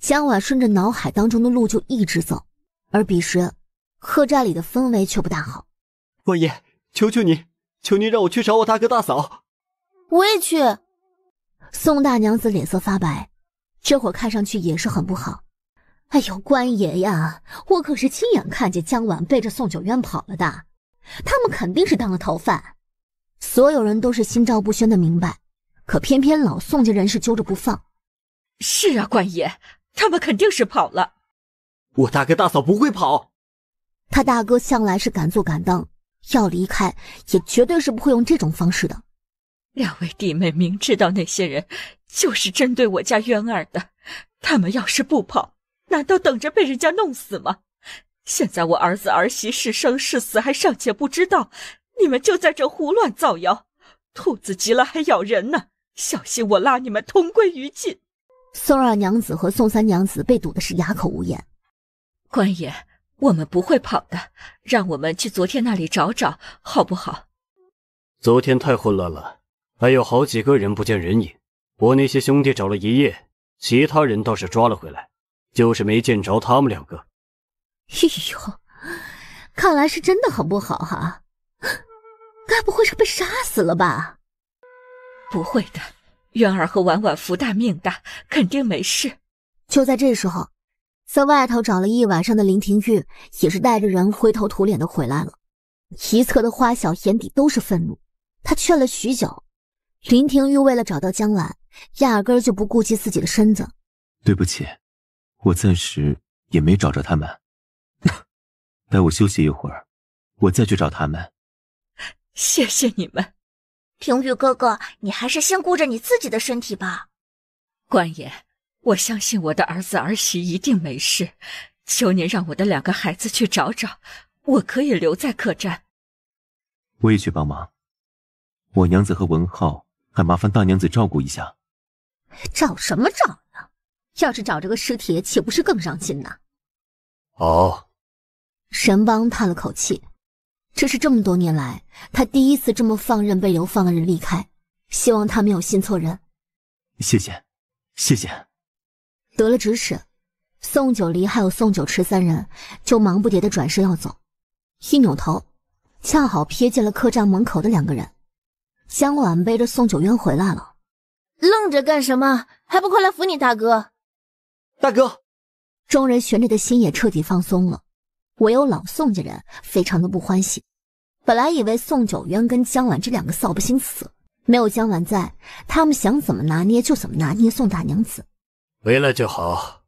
江婉顺着脑海当中的路就一直走，而彼时客栈里的氛围却不大好。万爷，求求你，求你让我去找我大哥大嫂。我也去。宋大娘子脸色发白，这会看上去也是很不好。哎呦，官爷呀，我可是亲眼看见江晚背着宋九渊跑了的，他们肯定是当了逃犯。所有人都是心照不宣的明白，可偏偏老宋家人是揪着不放。是啊，官爷，他们肯定是跑了。我大哥大嫂不会跑，他大哥向来是敢做敢当，要离开也绝对是不会用这种方式的。两位弟妹明知道那些人就是针对我家渊儿的，他们要是不跑。难道等着被人家弄死吗？现在我儿子儿媳是生是死还尚且不知道，你们就在这胡乱造谣，兔子急了还咬人呢，小心我拉你们同归于尽！宋二娘子和宋三娘子被堵的是哑口无言。官爷，我们不会跑的，让我们去昨天那里找找，好不好？昨天太混乱了，还有好几个人不见人影。我那些兄弟找了一夜，其他人倒是抓了回来。就是没见着他们两个。哎呦，看来是真的很不好哈，该不会是被杀死了吧？不会的，渊儿和婉婉福大命大，肯定没事。就在这时候，在外头找了一晚上的林廷玉也是带着人灰头土脸的回来了。一侧的花小眼底都是愤怒，他劝了许久，林廷玉为了找到江兰，压根就不顾及自己的身子。对不起。我暂时也没找着他们，待我休息一会儿，我再去找他们。谢谢你们，平玉哥哥，你还是先顾着你自己的身体吧。官爷，我相信我的儿子儿媳一定没事，求您让我的两个孩子去找找，我可以留在客栈。我也去帮忙，我娘子和文浩还麻烦大娘子照顾一下。找什么找？要是找这个尸体，岂不是更伤心呢？哦，神帮叹了口气，这是这么多年来他第一次这么放任被流放的人离开，希望他没有信错人。谢谢，谢谢。得了旨旨，宋九离还有宋九池三人就忙不迭的转身要走，一扭头，恰好瞥见了客栈门口的两个人，江晚背着宋九渊回来了。愣着干什么？还不快来扶你大哥！大哥，众人悬着的心也彻底放松了，唯有老宋家人非常的不欢喜。本来以为宋九渊跟江婉这两个扫把星死了，没有江婉在，他们想怎么拿捏就怎么拿捏宋大娘子。回来就好，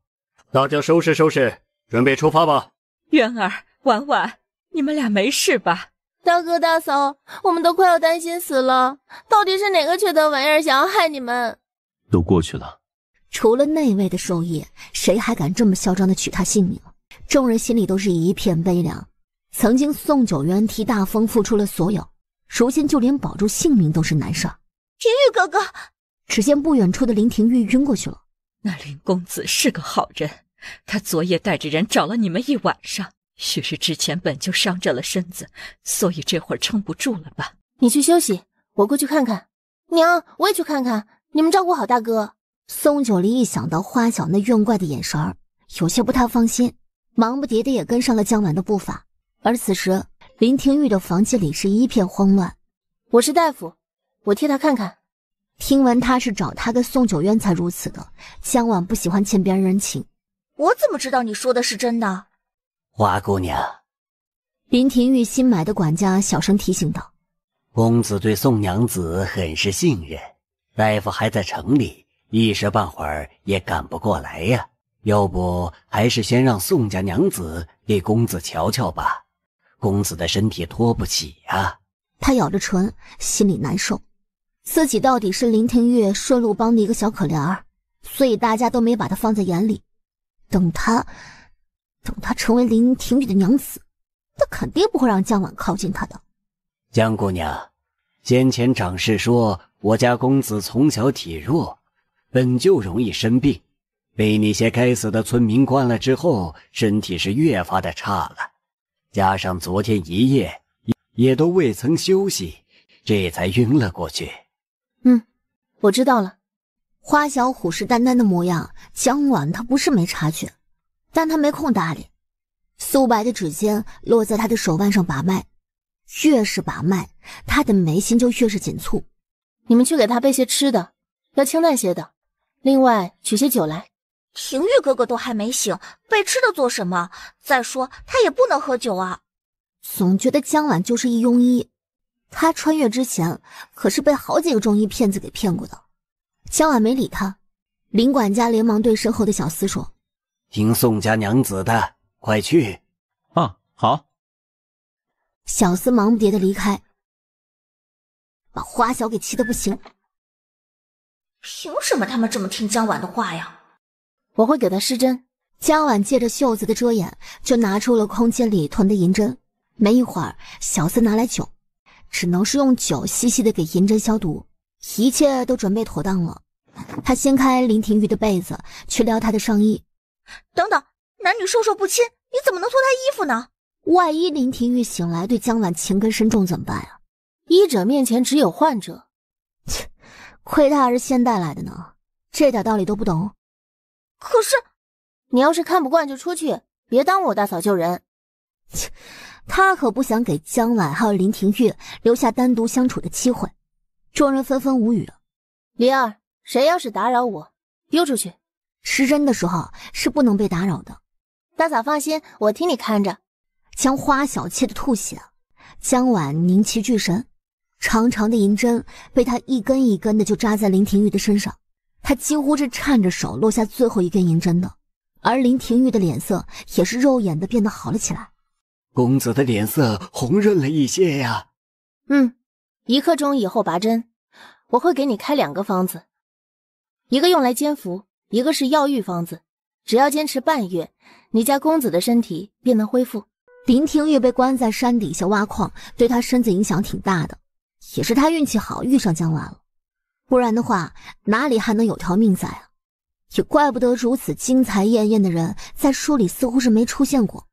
大家收拾收拾，准备出发吧。渊儿，婉婉，你们俩没事吧？大哥大嫂，我们都快要担心死了，到底是哪个缺德玩意儿想要害你们？都过去了。除了那位的授意，谁还敢这么嚣张的取他性命？众人心里都是一片悲凉。曾经宋九渊替大风付出了所有，如今就连保住性命都是难事。廷玉哥哥，只见不远处的林廷玉晕过去了。那林公子是个好人，他昨夜带着人找了你们一晚上，许是之前本就伤着了身子，所以这会儿撑不住了吧？你去休息，我过去看看。娘，我也去看看。你们照顾好大哥。宋九黎一想到花小那怨怪的眼神儿，有些不太放心，忙不迭的也跟上了江晚的步伐。而此时林庭玉的房间里是一片慌乱。我是大夫，我替他看看。听闻他是找他跟宋九渊才如此的。江晚不喜欢欠别人情。我怎么知道你说的是真的？花姑娘。林庭玉新买的管家小声提醒道：“公子对宋娘子很是信任，大夫还在城里。”一时半会儿也赶不过来呀，要不还是先让宋家娘子给公子瞧瞧吧，公子的身体拖不起啊。他咬着唇，心里难受，自己到底是林庭玉顺路帮的一个小可怜儿，所以大家都没把他放在眼里。等他，等他成为林庭玉的娘子，他肯定不会让江婉靠近他的。江姑娘，先前掌事说，我家公子从小体弱。本就容易生病，被那些该死的村民关了之后，身体是越发的差了。加上昨天一夜也都未曾休息，这才晕了过去。嗯，我知道了。花小虎视眈眈的模样，江晚他不是没察觉，但他没空搭理。苏白的指尖落在他的手腕上把脉，越是把脉，他的眉心就越是紧蹙。你们去给他备些吃的，要清淡些的。另外取些酒来。廷玉哥哥都还没醒，备吃的做什么？再说他也不能喝酒啊。总觉得江晚就是一庸医，他穿越之前可是被好几个中医骗子给骗过的。江晚没理他，林管家连忙对身后的小厮说：“听宋家娘子的，快去。”“啊，好。”小厮忙不迭的离开，把花小给气得不行。凭什么他们这么听江婉的话呀？我会给他施针。江婉借着袖子的遮掩，就拿出了空间里囤的银针。没一会儿，小三拿来酒，只能是用酒细细的给银针消毒。一切都准备妥当了，他掀开林廷玉的被子，去撩他的上衣。等等，男女授受不亲，你怎么能脱他衣服呢？万一林廷玉醒来对江婉情根深重怎么办啊？医者面前只有患者。切。亏他还是现代来的呢，这点道理都不懂。可是，你要是看不惯就出去，别耽误我大嫂救人。切，他可不想给江婉还有林廷玉留下单独相处的机会。众人纷纷无语。灵儿，谁要是打扰我，丢出去。施针的时候是不能被打扰的。大嫂放心，我替你看着。将花小气的吐血，江婉凝气聚神。长长的银针被他一根一根的就扎在林廷玉的身上，他几乎是颤着手落下最后一根银针的，而林廷玉的脸色也是肉眼的变得好了起来。公子的脸色红润了一些呀。嗯，一刻钟以后拔针，我会给你开两个方子，一个用来煎服，一个是药浴方子，只要坚持半月，你家公子的身体便能恢复。林廷玉被关在山底下挖矿，对他身子影响挺大的。也是他运气好，遇上江婉了，不然的话哪里还能有条命在啊？也怪不得如此精彩艳艳的人，在书里似乎是没出现过。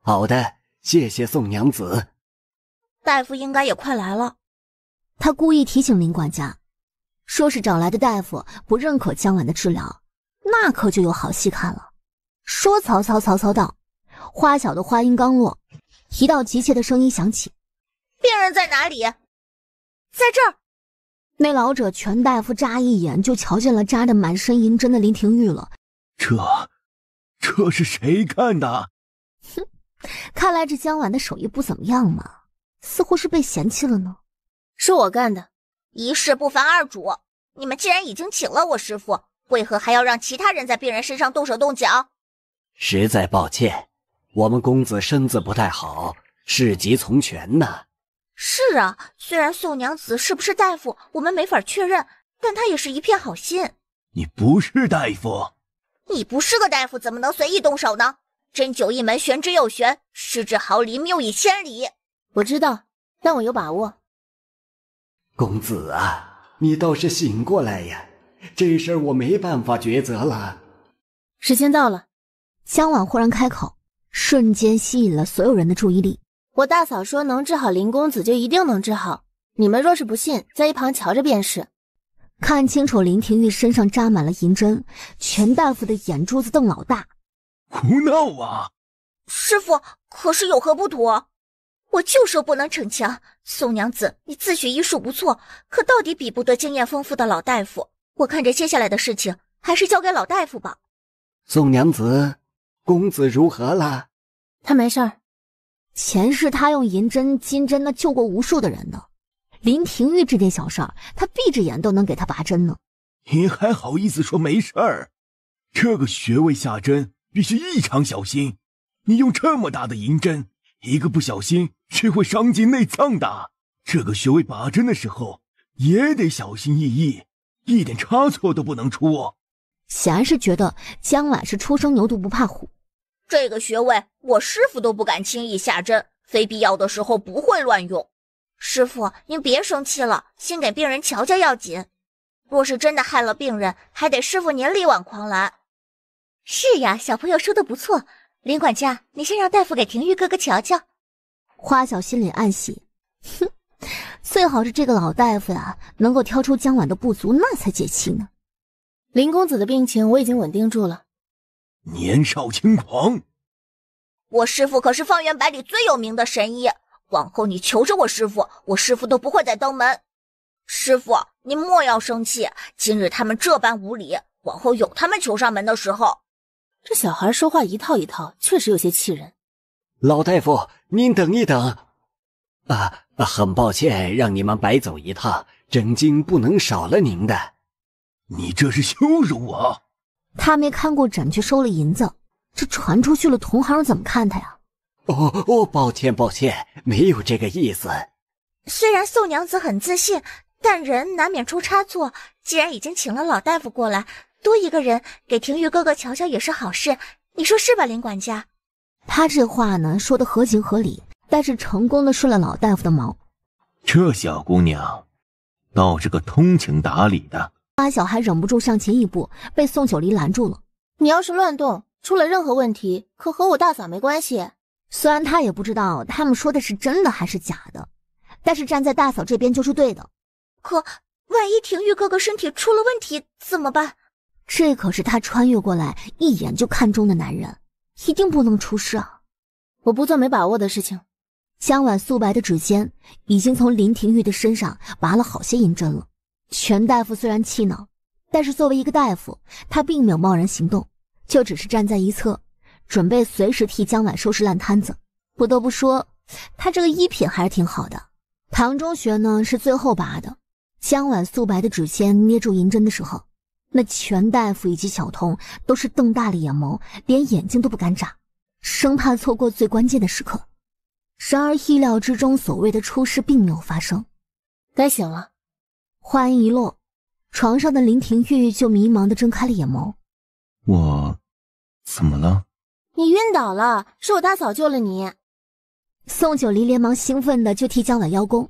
好的，谢谢宋娘子。大夫应该也快来了，他故意提醒林管家，说是找来的大夫不认可江婉的治疗，那可就有好戏看了。说曹操，曹操到。花小的话音刚落，一道急切的声音响起：“病人在哪里？”在这儿，那老者全大夫扎一眼就瞧见了扎的满身银针的林庭玉了。这，这是谁干的？哼，看来这江晚的手艺不怎么样嘛，似乎是被嫌弃了呢。是我干的，一事不烦二主。你们既然已经请了我师傅，为何还要让其他人在病人身上动手动脚？实在抱歉，我们公子身子不太好，事急从权呢。是啊，虽然宋娘子是不是大夫，我们没法确认，但她也是一片好心。你不是大夫，你不是个大夫，怎么能随意动手呢？针灸一门玄之又玄，失之毫厘，谬以千里。我知道，但我有把握。公子啊，你倒是醒过来呀！这事儿我没办法抉择了。时间到了，江婉忽然开口，瞬间吸引了所有人的注意力。我大嫂说能治好林公子，就一定能治好。你们若是不信，在一旁瞧着便是。看清楚，林庭玉身上扎满了银针，全大夫的眼珠子瞪老大，胡闹啊！师傅，可是有何不妥？我就说不能逞强。宋娘子，你自诩医术不错，可到底比不得经验丰富的老大夫。我看着接下来的事情，还是交给老大夫吧。宋娘子，公子如何了？他没事儿。前世他用银针、金针，那救过无数的人呢。林庭玉这点小事儿，他闭着眼都能给他拔针呢。你还好意思说没事儿？这个穴位下针必须异常小心，你用这么大的银针，一个不小心是会伤及内脏的。这个穴位拔针的时候也得小心翼翼，一点差错都不能出。显然是觉得江婉是初生牛犊不怕虎。这个穴位，我师傅都不敢轻易下针，非必要的时候不会乱用。师傅，您别生气了，先给病人瞧瞧要紧。若是真的害了病人，还得师傅您力挽狂澜。是呀，小朋友说的不错。林管家，你先让大夫给廷玉哥哥瞧瞧。花小心里暗喜，哼，最好是这个老大夫呀，能够挑出江婉的不足，那才解气呢。林公子的病情我已经稳定住了。年少轻狂，我师傅可是方圆百里最有名的神医。往后你求着我师傅，我师傅都不会再登门。师傅，您莫要生气，今日他们这般无礼，往后有他们求上门的时候。这小孩说话一套一套，确实有些气人。老大夫，您等一等，啊，很抱歉让你们白走一趟，诊金不能少了您的。你这是羞辱我！他没看过诊，却收了银子，这传出去了，同行怎么看他呀？哦哦，抱歉抱歉，没有这个意思。虽然宋娘子很自信，但人难免出差错。既然已经请了老大夫过来，多一个人给廷玉哥哥瞧瞧也是好事，你说是吧，林管家？他这话呢，说的合情合理，但是成功的顺了老大夫的毛。这小姑娘，倒是个通情达理的。花小还忍不住上前一步，被宋九黎拦住了。你要是乱动，出了任何问题，可和我大嫂没关系。虽然他也不知道他们说的是真的还是假的，但是站在大嫂这边就是对的。可万一廷玉哥哥身体出了问题怎么办？这可是他穿越过来一眼就看中的男人，一定不能出事啊！我不做没把握的事情。江晚素白的指尖已经从林廷玉的身上拔了好些银针了。全大夫虽然气恼，但是作为一个大夫，他并没有贸然行动，就只是站在一侧，准备随时替江晚收拾烂摊子。不得不说，他这个衣品还是挺好的。唐中学呢是最后拔的，江晚素白的指尖捏住银针的时候，那全大夫以及小童都是瞪大了眼眸，连眼睛都不敢眨，生怕错过最关键的时刻。然而意料之中，所谓的出事并没有发生，该醒了。话音一落，床上的林庭玉就迷茫的睁开了眼眸。我，怎么了？你晕倒了，是我大嫂救了你。宋九黎连忙兴奋的就替江婉邀功，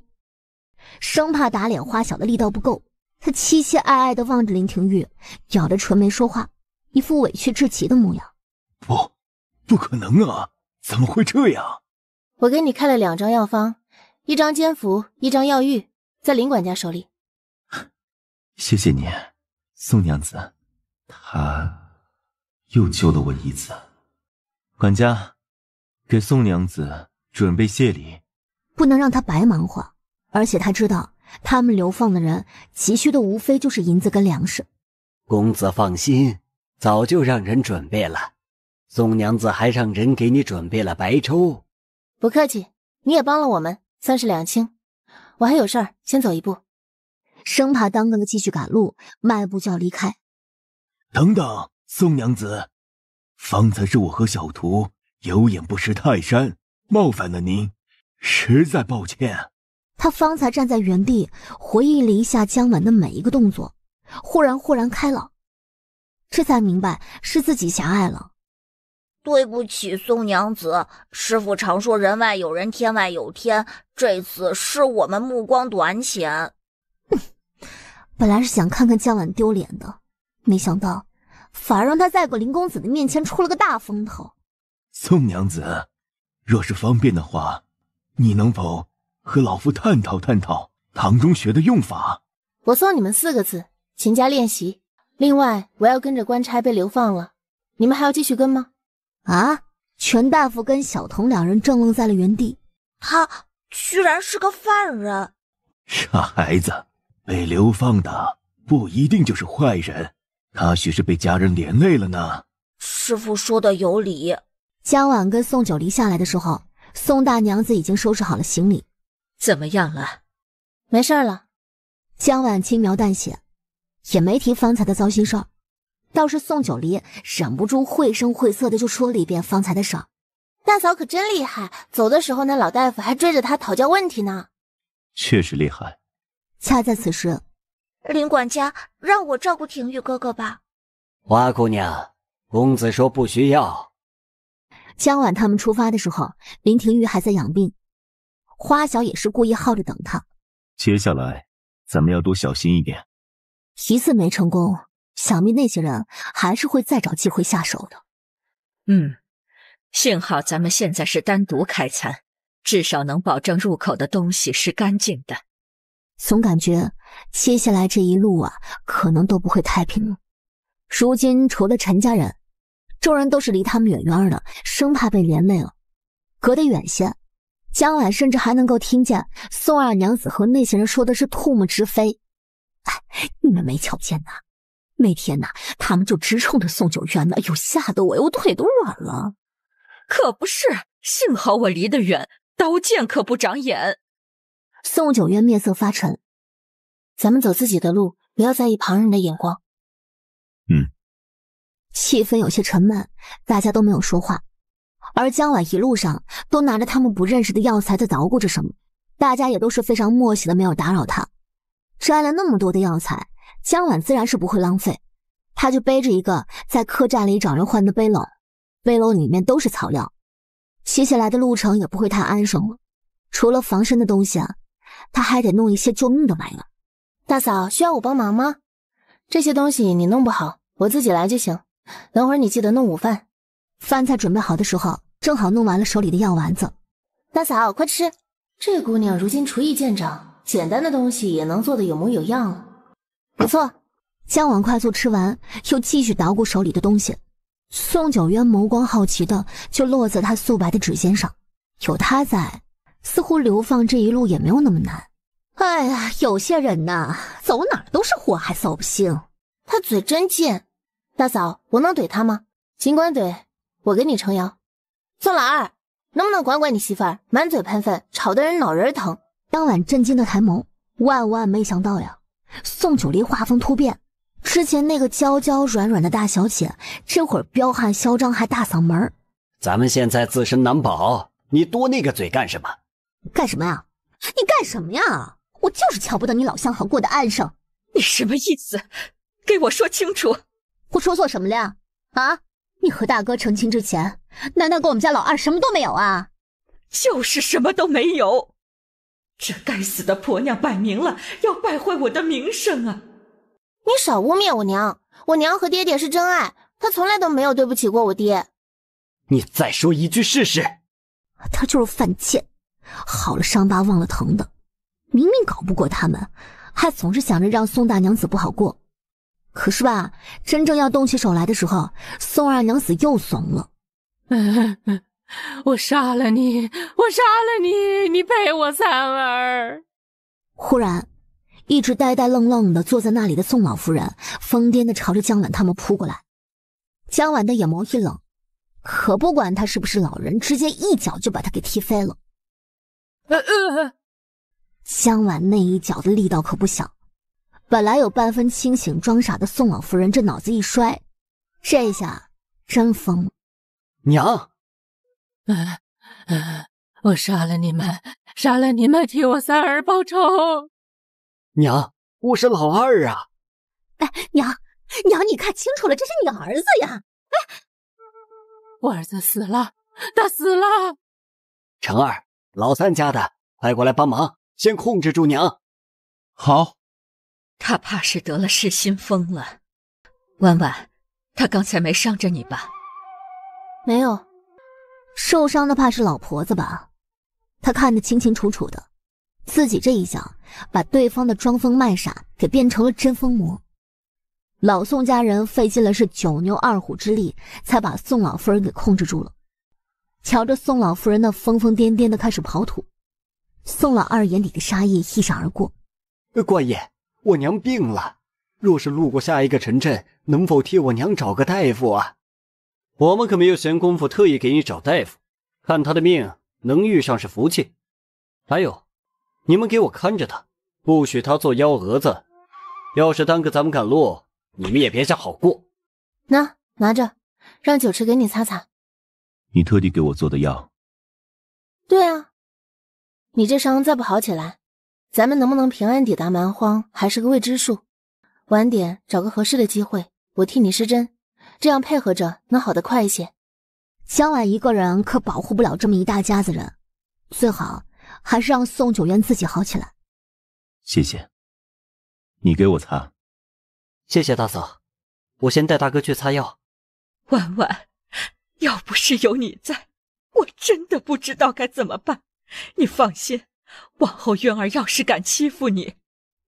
生怕打脸花小的力道不够。他期期艾艾的望着林庭玉，咬着唇没说话，一副委屈至极的模样。不，不可能啊！怎么会这样？我给你开了两张药方，一张煎服，一张药浴，在林管家手里。谢谢你，宋娘子，她又救了我一次。管家，给宋娘子准备谢礼，不能让她白忙活。而且她知道，他们流放的人急需的无非就是银子跟粮食。公子放心，早就让人准备了。宋娘子还让人给你准备了白粥。不客气，你也帮了我们，算是两清。我还有事，先走一步。生怕耽搁了继续赶路，迈步就要离开。等等，宋娘子，方才是我和小徒有眼不识泰山，冒犯了您，实在抱歉。他方才站在原地回忆了一下姜婉的每一个动作，忽然豁然开朗，这才明白是自己狭隘了。对不起，宋娘子，师傅常说“人外有人，天外有天”，这次是我们目光短浅。本来是想看看江婉丢脸的，没想到反而让他在过林公子的面前出了个大风头。宋娘子，若是方便的话，你能否和老夫探讨探讨唐中学的用法？我送你们四个字，勤加练习。另外，我要跟着官差被流放了，你们还要继续跟吗？啊！全大夫跟小童两人正愣在了原地，他居然是个犯人！傻孩子。被流放的不一定就是坏人，他许是被家人连累了呢。师傅说的有理。江婉跟宋九离下来的时候，宋大娘子已经收拾好了行李。怎么样了？没事了。江婉轻描淡写，也没提方才的糟心事儿。倒是宋九离忍不住绘声绘色的就说了一遍方才的事儿。大嫂可真厉害，走的时候那老大夫还追着她讨教问题呢。确实厉害。恰在此时，林管家让我照顾廷玉哥哥吧。花姑娘，公子说不需要。江晚他们出发的时候，林廷玉还在养病。花小也是故意耗着等他。接下来，咱们要多小心一点。一次没成功，想必那些人还是会再找机会下手的。嗯，幸好咱们现在是单独开餐，至少能保证入口的东西是干净的。总感觉接下来这一路啊，可能都不会太平了。如今除了陈家人，众人都是离他们远远的，生怕被连累了，隔得远些。江婉甚至还能够听见宋二娘子和那些人说的是唾沫直飞。哎，你们没瞧见呐？那天呐，他们就直冲着宋九渊呢，哎呦，吓得我，我腿都软了。可不是，幸好我离得远，刀剑可不长眼。宋九渊面色发沉，咱们走自己的路，不要在意旁人的眼光。嗯。气氛有些沉闷，大家都没有说话。而江婉一路上都拿着他们不认识的药材在捣鼓着什么，大家也都是非常默契的，没有打扰他。摘了那么多的药材，江婉自然是不会浪费，他就背着一个在客栈里找人换的背篓，背篓里面都是草料。接下来的路程也不会太安生了，除了防身的东西啊。他还得弄一些救命的玩意儿，大嫂需要我帮忙吗？这些东西你弄不好，我自己来就行。等会儿你记得弄午饭，饭菜准备好的时候，正好弄完了手里的药丸子。大嫂，快吃！这姑娘如今厨艺见长，简单的东西也能做得有模有样了，不错。将碗快速吃完，又继续捣鼓手里的东西。宋九渊眸光好奇的就落在他素白的指尖上，有他在。似乎流放这一路也没有那么难。哎呀，有些人呐，走哪都是祸害，扫不兴。他嘴真贱，大嫂，我能怼他吗？尽管怼，我给你撑腰。宋老二，能不能管管你媳妇儿？满嘴喷粪，吵得人脑仁疼。当晚震惊的抬眸，万万没想到呀！宋九黎画风突变，之前那个娇娇软软的大小姐，这会儿彪悍嚣张，还大嗓门。咱们现在自身难保，你多那个嘴干什么？干什么呀？你干什么呀？我就是瞧不得你老相好过得安生。你什么意思？给我说清楚。我说错什么了？啊？你和大哥成亲之前，难道跟我们家老二什么都没有啊？就是什么都没有。这该死的婆娘，摆明了要败坏我的名声啊！你少污蔑我娘！我娘和爹爹是真爱，她从来都没有对不起过我爹。你再说一句试试。他就是犯贱。好了，伤疤忘了疼的，明明搞不过他们，还总是想着让宋大娘子不好过。可是吧，真正要动起手来的时候，宋二娘子又怂了。我杀了你，我杀了你，你陪我三儿。忽然，一直呆呆愣愣的坐在那里的宋老夫人疯癫的朝着江婉他们扑过来。江婉的眼眸一冷，可不管他是不是老人，直接一脚就把他给踢飞了。呃呃，姜婉那一脚的力道可不小，本来有半分清醒装傻的宋老夫人，这脑子一摔，这下真疯了。娘，呃呃，我杀了你们，杀了你们，替我三儿报仇。娘，我是老二啊。哎，娘娘，你看清楚了，这是你儿子呀。哎，我儿子死了，他死了。成儿。老三家的，快过来帮忙！先控制住娘。好。她怕是得了失心疯了。婉婉，她刚才没伤着你吧？没有。受伤的怕是老婆子吧？她看得清清楚楚的，自己这一脚把对方的装疯卖傻给变成了真疯魔。老宋家人费尽了是九牛二虎之力，才把宋老夫人给控制住了。瞧着宋老夫人那疯疯癫癫的开始刨土，宋老二眼里的杀意一闪而过。官爷，我娘病了，若是路过下一个城镇，能否替我娘找个大夫啊？我们可没有闲工夫特意给你找大夫，看他的命能遇上是福气。还有，你们给我看着他，不许他做幺蛾子。要是耽搁咱们赶路，你们也别想好过。那拿着，让九池给你擦擦。你特地给我做的药，对啊，你这伤再不好起来，咱们能不能平安抵达蛮荒还是个未知数。晚点找个合适的机会，我替你施针，这样配合着能好得快一些。江婉一个人可保护不了这么一大家子人，最好还是让宋九渊自己好起来。谢谢，你给我擦。谢谢大嫂，我先带大哥去擦药。晚晚。要不是有你在，我真的不知道该怎么办。你放心，往后渊儿要是敢欺负你，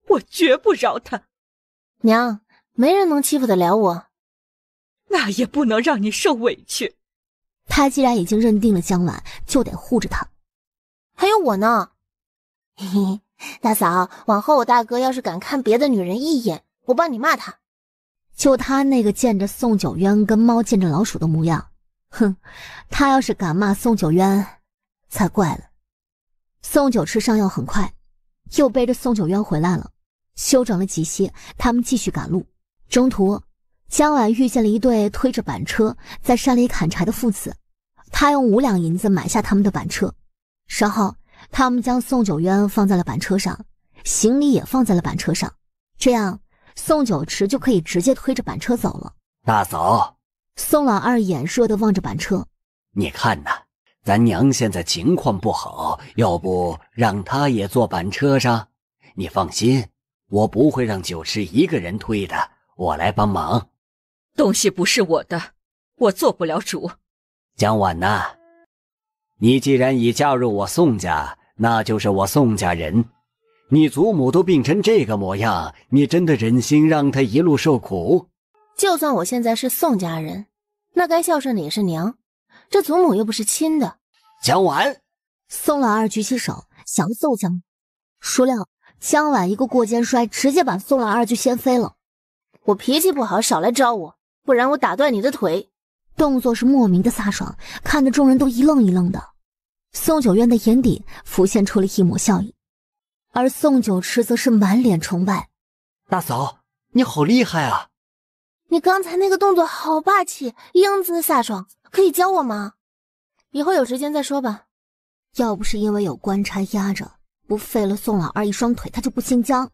我绝不饶他。娘，没人能欺负得了我。那也不能让你受委屈。他既然已经认定了江晚，就得护着他。还有我呢，嘿嘿，大嫂，往后我大哥要是敢看别的女人一眼，我帮你骂他。就他那个见着宋九渊跟猫见着老鼠的模样。哼，他要是敢骂宋九渊，才怪了。宋九吃上药很快，又背着宋九渊回来了。休整了几息，他们继续赶路。中途，江晚遇见了一对推着板车在山里砍柴的父子，他用五两银子买下他们的板车。然后，他们将宋九渊放在了板车上，行李也放在了板车上，这样宋九池就可以直接推着板车走了。大嫂。宋老二眼热的望着板车，你看呐，咱娘现在情况不好，要不让她也坐板车上？你放心，我不会让九池一个人推的，我来帮忙。东西不是我的，我做不了主。江晚呐，你既然已嫁入我宋家，那就是我宋家人。你祖母都病成这个模样，你真的忍心让她一路受苦？就算我现在是宋家人，那该孝顺的也是娘，这祖母又不是亲的。江婉，宋老二举起手，想要揍江晚，孰料江婉一个过肩摔，直接把宋老二就掀飞了。我脾气不好，少来招我，不然我打断你的腿。动作是莫名的飒爽，看得众人都一愣一愣的。宋九渊的眼底浮现出了一抹笑意，而宋九池则是满脸崇拜。大嫂，你好厉害啊！你刚才那个动作好霸气，英姿飒爽，可以教我吗？以后有时间再说吧。要不是因为有官差压着，不废了宋老二一双腿，他就不姓江。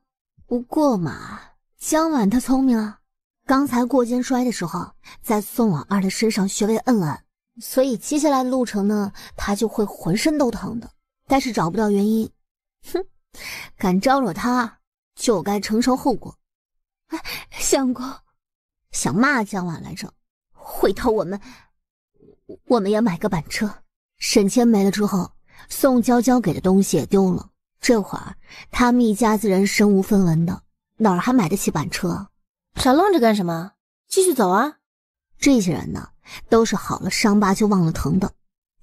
不过嘛，江晚他聪明啊，刚才过肩摔的时候，在宋老二的身上穴位摁了摁，所以接下来的路程呢，他就会浑身都疼的，但是找不到原因。哼，敢招惹他，就该承受后果。相公。想骂江婉来着，回头我们我们也买个板车。沈谦没了之后，宋娇娇给的东西也丢了，这会儿他们一家子人身无分文的，哪儿还买得起板车？傻愣着干什么？继续走啊！这些人呢，都是好了伤疤就忘了疼的，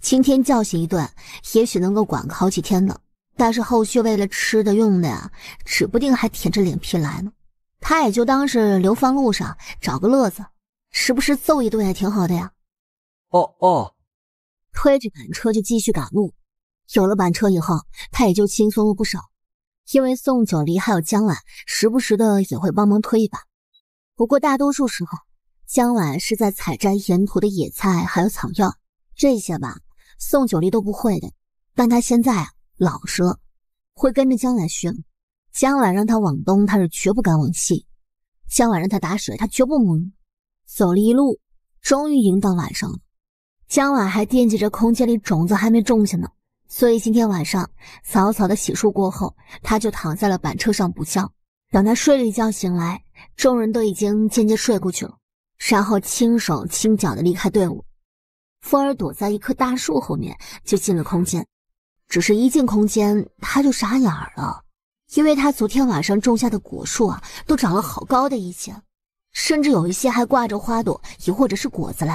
今天教训一顿，也许能够管个好几天的，但是后续为了吃的用的呀，指不定还舔着脸皮来呢。他也就当是流放路上找个乐子，时不时揍一顿也挺好的呀。哦哦，推着板车就继续赶路。有了板车以后，他也就轻松了不少。因为宋九黎还有江晚，时不时的也会帮忙推一把。不过大多数时候，江晚是在采摘沿途的野菜还有草药这些吧。宋九黎都不会的，但他现在啊老实了，会跟着江晚学。江晚让他往东，他是绝不敢往西；江晚让他打水，他绝不蒙。走了一路，终于迎到晚上了。江晚还惦记着空间里种子还没种下呢，所以今天晚上草草的洗漱过后，他就躺在了板车上补觉。等他睡了一觉醒来，众人都已经渐渐睡过去了，然后轻手轻脚的离开队伍。风儿躲在一棵大树后面，就进了空间。只是一进空间，他就傻眼了。因为他昨天晚上种下的果树啊，都长了好高的一截，甚至有一些还挂着花朵，也或者是果子嘞。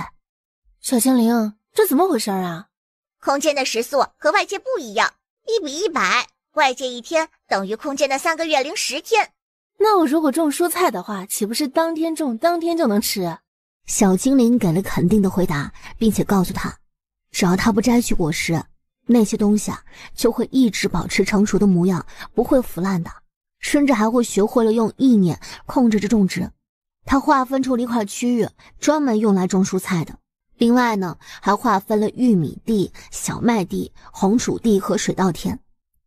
小精灵，这怎么回事啊？空间的时速和外界不一样，一比一百，外界一天等于空间的三个月零十天。那我如果种蔬菜的话，岂不是当天种当天就能吃？小精灵给了肯定的回答，并且告诉他，只要他不摘取果实。那些东西啊，就会一直保持成熟的模样，不会腐烂的，甚至还会学会了用意念控制着种植。他划分出了一块区域，专门用来种蔬菜的。另外呢，还划分了玉米地、小麦地、红薯地和水稻田。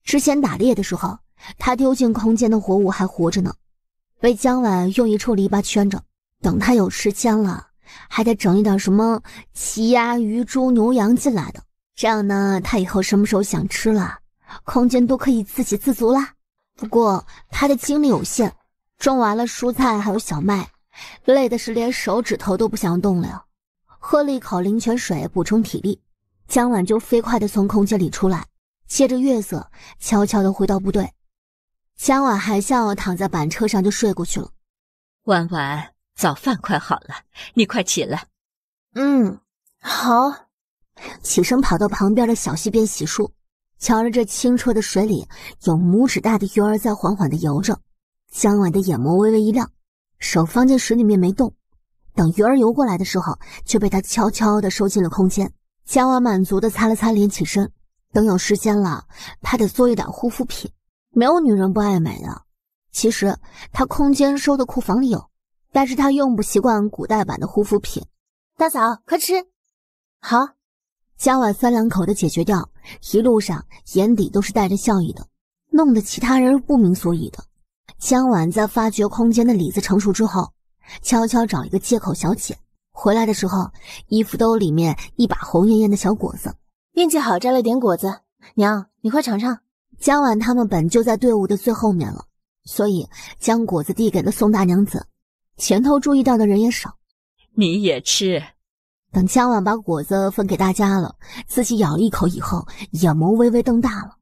之前打猎的时候，他丢进空间的活物还活着呢，被姜晚用一处篱笆圈着。等他有时间了，还得整一点什么鸡鸭鱼猪牛羊进来的。这样呢，他以后什么时候想吃了，空间都可以自给自足了。不过他的精力有限，种完了蔬菜还有小麦，累的是连手指头都不想动了呀。喝了一口灵泉水补充体力，江晚就飞快地从空间里出来，借着月色悄悄地回到部队。江晚含笑躺在板车上就睡过去了。婉婉，早饭快好了，你快起来。嗯，好。起身跑到旁边的小溪边洗漱，瞧着这清澈的水里有拇指大的鱼儿在缓缓地游着，姜婉的眼眸微微一亮，手放进水里面没动，等鱼儿游过来的时候，却被她悄悄地收进了空间。姜婉满足地擦了擦脸，起身，等有时间了，她得做一点护肤品。没有女人不爱美的，其实她空间收的库房里有，但是她用不习惯古代版的护肤品。大嫂，快吃，好。江婉三两口的解决掉，一路上眼底都是带着笑意的，弄得其他人不明所以的。江晚在发觉空间的李子成熟之后，悄悄找一个借口小解，回来的时候衣服兜里面一把红艳艳的小果子，运气好摘了点果子。娘，你快尝尝。江晚他们本就在队伍的最后面了，所以将果子递给了宋大娘子。前头注意到的人也少，你也吃。等江晚把果子分给大家了，自己咬了一口以后，眼眸微微瞪大了。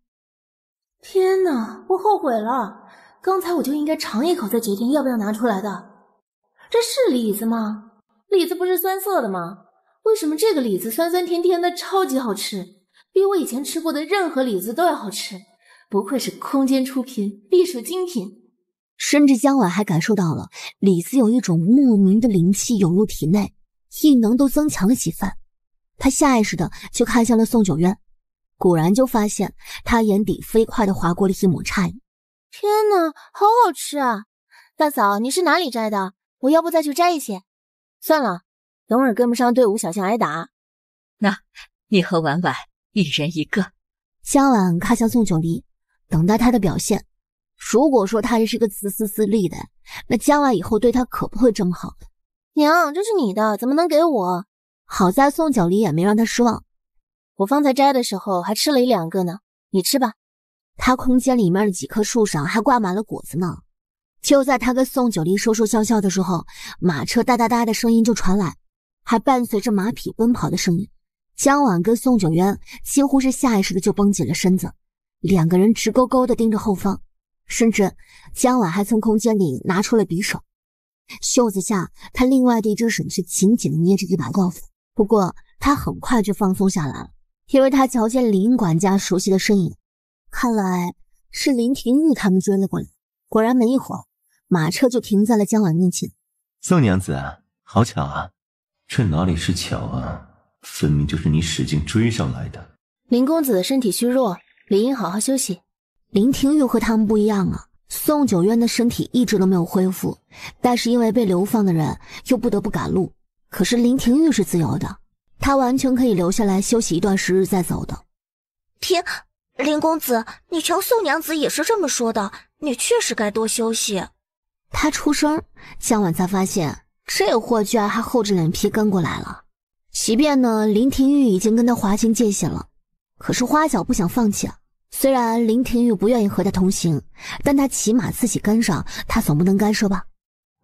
天哪，我后悔了！刚才我就应该尝一口再决定要不要拿出来的。这是李子吗？李子不是酸涩的吗？为什么这个李子酸酸甜甜的，超级好吃，比我以前吃过的任何李子都要好吃？不愧是空间出品，必属精品。甚至江晚还感受到了李子有一种莫名的灵气涌入体内。异能都增强了几分，他下意识的就看向了宋九渊，果然就发现他眼底飞快的划过了一抹诧异。天哪，好好吃啊！大嫂，你是哪里摘的？我要不再去摘一些。算了，等会跟不上队伍，小心挨打。那，你和婉婉一人一个。江婉看向宋九黎，等待他的表现。如果说他这是个自私自利的，那江婉以后对他可不会这么好的。娘，这是你的，怎么能给我？好在宋九黎也没让他失望。我方才摘的时候还吃了一两个呢，你吃吧。他空间里面的几棵树上还挂满了果子呢。就在他跟宋九黎说说笑笑的时候，马车哒哒哒的声音就传来，还伴随着马匹奔跑的声音。江婉跟宋九渊几乎是下意识的就绷紧了身子，两个人直勾勾的盯着后方，甚至江婉还从空间里拿出了匕首。袖子下，他另外的一只手却紧紧的捏着一把刀斧。不过他很快就放松下来了，因为他瞧见林管家熟悉的身影，看来是林廷玉他们追了过来。果然没一会儿，马车就停在了江婉面前。宋娘子，好巧啊！这哪里是巧啊，分明就是你使劲追上来的。林公子身体虚弱，理应好好休息。林廷玉和他们不一样啊。宋九渊的身体一直都没有恢复，但是因为被流放的人又不得不赶路。可是林庭玉是自由的，他完全可以留下来休息一段时日再走的。停，林公子，你瞧宋娘子也是这么说的，你确实该多休息。他出声，江婉才发现这货居然还厚着脸皮跟过来了。即便呢林庭玉已经跟他划清界限了，可是花小不想放弃。啊。虽然林廷玉不愿意和他同行，但他起码自己跟上，他总不能干涉吧？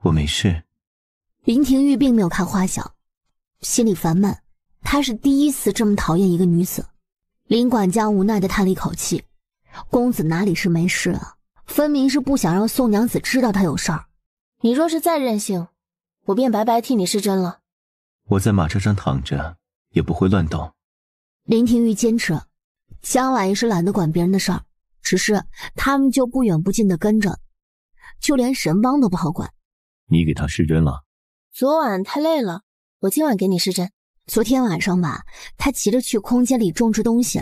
我没事。林庭玉并没有看花小，心里烦闷。他是第一次这么讨厌一个女子。林管家无奈地叹了一口气：“公子哪里是没事啊？分明是不想让宋娘子知道他有事儿。”你若是再任性，我便白白替你施针了。我在马车上躺着，也不会乱动。林庭玉坚持。江婉也是懒得管别人的事儿，只是他们就不远不近的跟着，就连神帮都不好管。你给他施针了？昨晚太累了，我今晚给你施针。昨天晚上吧，他急着去空间里种植东西，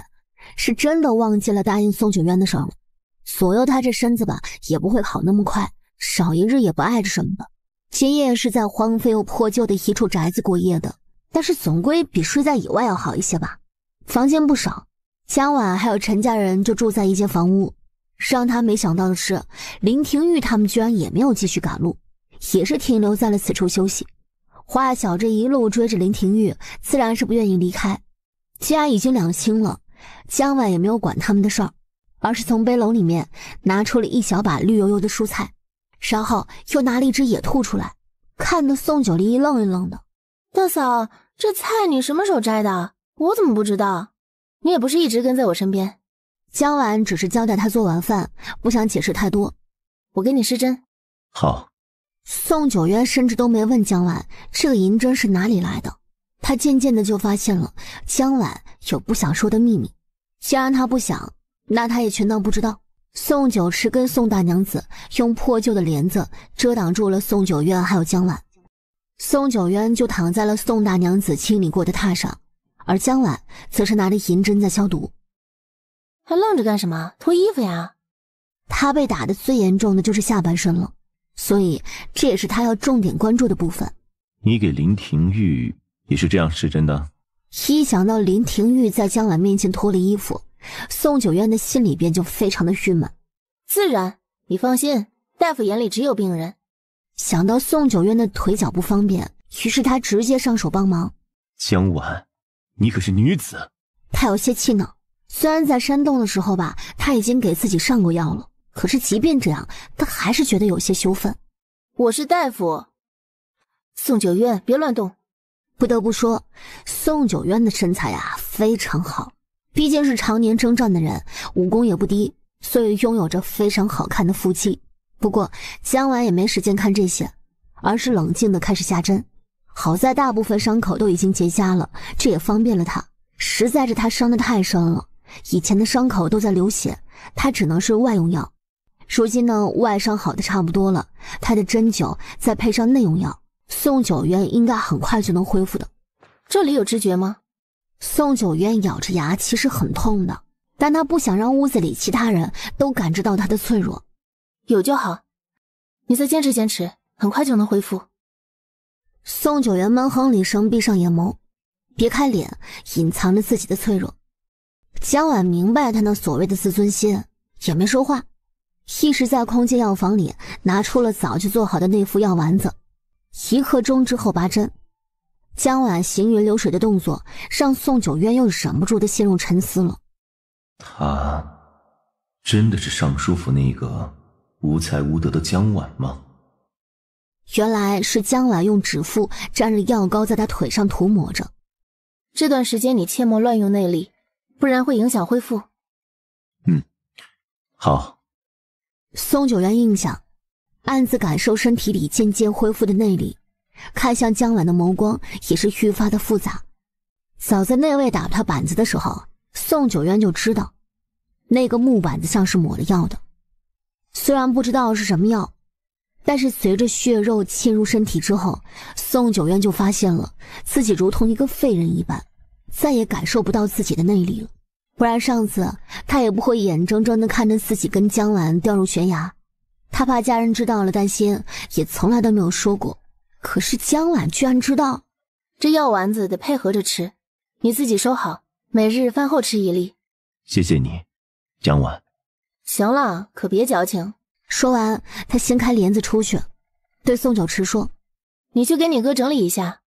是真的忘记了答应宋九渊的事了。左右他这身子吧，也不会好那么快，少一日也不碍着什么的。今夜是在荒废又破旧的一处宅子过夜的，但是总归比睡在野外要好一些吧。房间不少。江婉还有陈家人就住在一间房屋。让他没想到的是，林庭玉他们居然也没有继续赶路，也是停留在了此处休息。华小这一路追着林庭玉，自然是不愿意离开。既然已经两清了，江婉也没有管他们的事儿，而是从背篓里面拿出了一小把绿油油的蔬菜，然后又拿了一只野兔出来，看得宋九黎一愣一愣的。大嫂，这菜你什么时候摘的？我怎么不知道？你也不是一直跟在我身边，江晚只是交代他做完饭，不想解释太多。我给你施针，好。宋九渊甚至都没问江晚这个银针是哪里来的，他渐渐的就发现了江晚有不想说的秘密。既然他不想，那他也全当不知道。宋九池跟宋大娘子用破旧的帘子遮挡住了宋九渊还有江晚，宋九渊就躺在了宋大娘子清理过的榻上。而江婉则是拿着银针在消毒，还愣着干什么？脱衣服呀！他被打的最严重的就是下半身了，所以这也是他要重点关注的部分。你给林庭玉也是这样施针的？一想到林庭玉在江婉面前脱了衣服，宋九渊的心里边就非常的郁闷。自然，你放心，大夫眼里只有病人。想到宋九渊的腿脚不方便，于是他直接上手帮忙。江婉，你可是女子，她有些气恼。虽然在山洞的时候吧，她已经给自己上过药了，可是即便这样，她还是觉得有些羞愤。我是大夫，宋九渊，别乱动。不得不说，宋九渊的身材呀非常好，毕竟是常年征战的人，武功也不低，所以拥有着非常好看的腹肌。不过江婉也没时间看这些，而是冷静的开始下针。好在大部分伤口都已经结痂了，这也方便了他。实在是他伤得太深了，以前的伤口都在流血，他只能是外用药。如今呢，外伤好的差不多了，他的针灸再配上内用药，宋九渊应该很快就能恢复的。这里有知觉吗？宋九渊咬着牙，其实很痛的，但他不想让屋子里其他人都感知到他的脆弱。有就好，你再坚持坚持，很快就能恢复。宋九渊闷哼了一声，闭上眼眸，别开脸，隐藏着自己的脆弱。江婉明白他那所谓的自尊心，也没说话，一直在空间药房里拿出了早就做好的那副药丸子。一刻钟之后拔针，江婉行云流水的动作让宋九渊又忍不住的陷入沉思了。他真的是尚书府那个无才无德的江婉吗？原来是江婉用指腹沾着药膏，在他腿上涂抹着。这段时间你切莫乱用内力，不然会影响恢复。嗯，好。宋九渊应下，暗自感受身体里渐渐恢复的内力，看向江晚的眸光也是愈发的复杂。早在那位打他板子的时候，宋九渊就知道那个木板子像是抹了药的，虽然不知道是什么药。但是随着血肉侵入身体之后，宋九渊就发现了自己如同一个废人一般，再也感受不到自己的内力了。不然上次他也不会眼睁睁的看着自己跟江婉掉入悬崖。他怕家人知道了担心，也从来都没有说过。可是江婉居然知道，这药丸子得配合着吃，你自己收好，每日饭后吃一粒。谢谢你，江婉。行了，可别矫情。说完，他掀开帘子出去，对宋九池说：“你去给你哥整理一下。”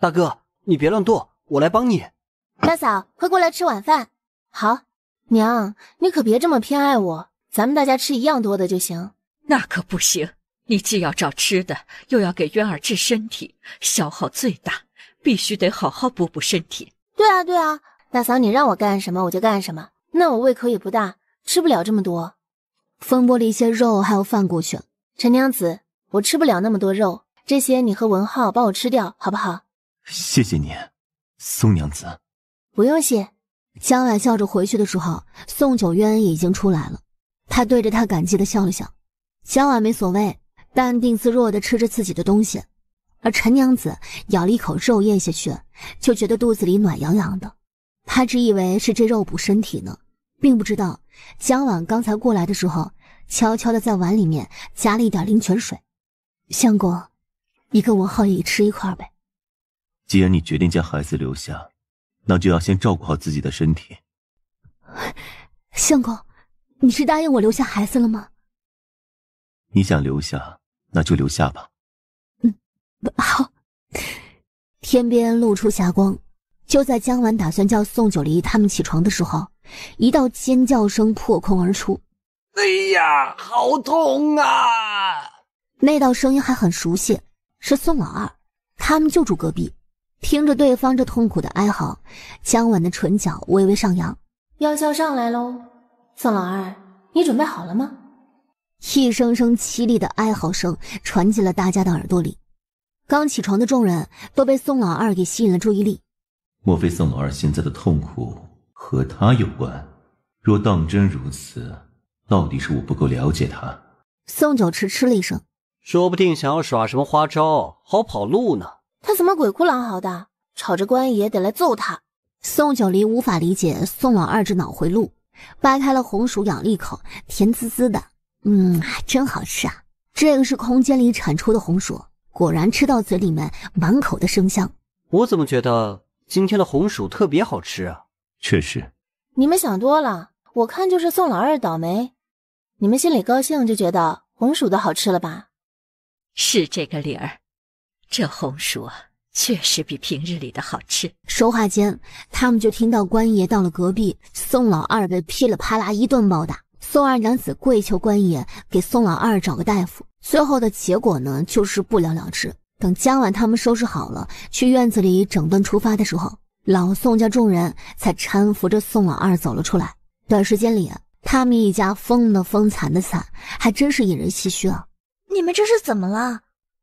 大哥，你别乱剁，我来帮你。大嫂，快过来吃晚饭。好，娘，你可别这么偏爱我，咱们大家吃一样多的就行。那可不行，你既要找吃的，又要给渊儿治身体，消耗最大，必须得好好补补身体。对啊对啊，大嫂，你让我干什么我就干什么。那我胃口也不大，吃不了这么多。分拨了一些肉，还有饭过去陈娘子，我吃不了那么多肉，这些你和文浩帮我吃掉，好不好？谢谢你，宋娘子。不用谢。江婉笑着回去的时候，宋九渊已经出来了。他对着他感激的笑了笑。江婉没所谓，淡定自若的吃着自己的东西。而陈娘子咬了一口肉，咽下去就觉得肚子里暖洋洋的。她只以为是这肉补身体呢，并不知道。江婉刚才过来的时候，悄悄的在碗里面加了一点灵泉水。相公，你跟文浩也吃一块儿呗。既然你决定将孩子留下，那就要先照顾好自己的身体。相公，你是答应我留下孩子了吗？你想留下，那就留下吧。嗯，好。天边露出霞光，就在江婉打算叫宋九离他们起床的时候。一道尖叫声破空而出，“哎呀，好痛啊！”那道声音还很熟悉，是宋老二。他们就住隔壁，听着对方这痛苦的哀嚎，姜婉的唇角微微上扬。药效上来喽，宋老二，你准备好了吗？一声声凄厉的哀嚎声传进了大家的耳朵里，刚起床的众人都被宋老二给吸引了注意力。莫非宋老二现在的痛苦？和他有关，若当真如此，到底是我不够了解他。宋九池嗤了一声，说不定想要耍什么花招，好跑路呢。他怎么鬼哭狼嚎的，吵着官爷得来揍他。宋九黎无法理解宋老二这脑回路，掰开了红薯咬了一口，甜滋滋的，嗯，真好吃啊。这个是空间里产出的红薯，果然吃到嘴里面满口的生香。我怎么觉得今天的红薯特别好吃啊？确实，你们想多了。我看就是宋老二倒霉，你们心里高兴就觉得红薯的好吃了吧？是这个理儿，这红薯确实比平日里的好吃。说话间，他们就听到官爷到了隔壁，宋老二被噼里啪啦一顿暴打。宋二娘子跪求官爷给宋老二找个大夫，最后的结果呢，就是不了了之。等江晚他们收拾好了，去院子里整顿出发的时候。老宋家众人才搀扶着宋老二走了出来。短时间里，他们一家疯的疯，惨的惨，还真是引人唏嘘啊！你们这是怎么了？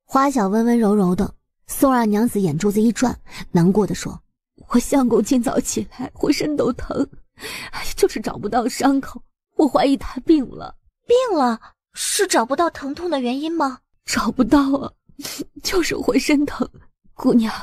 花小温温柔柔的，宋二娘子眼珠子一转，难过的说：“我相公今早起来，浑身都疼，哎，就是找不到伤口。我怀疑他病了，病了，是找不到疼痛的原因吗？找不到啊，就是浑身疼，姑娘。”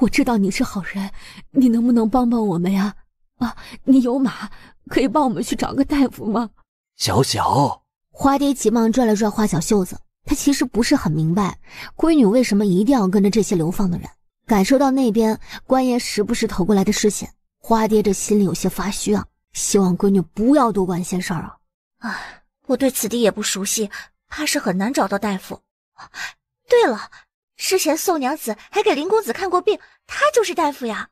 我知道你是好人，你能不能帮帮我们呀？啊，你有马，可以帮我们去找个大夫吗？小小花爹急忙拽了拽花小袖子，他其实不是很明白闺女为什么一定要跟着这些流放的人。感受到那边官爷时不时投过来的视线，花爹这心里有些发虚啊，希望闺女不要多管闲事儿啊。唉，我对此地也不熟悉，怕是很难找到大夫。对了。之前宋娘子还给林公子看过病，他就是大夫呀。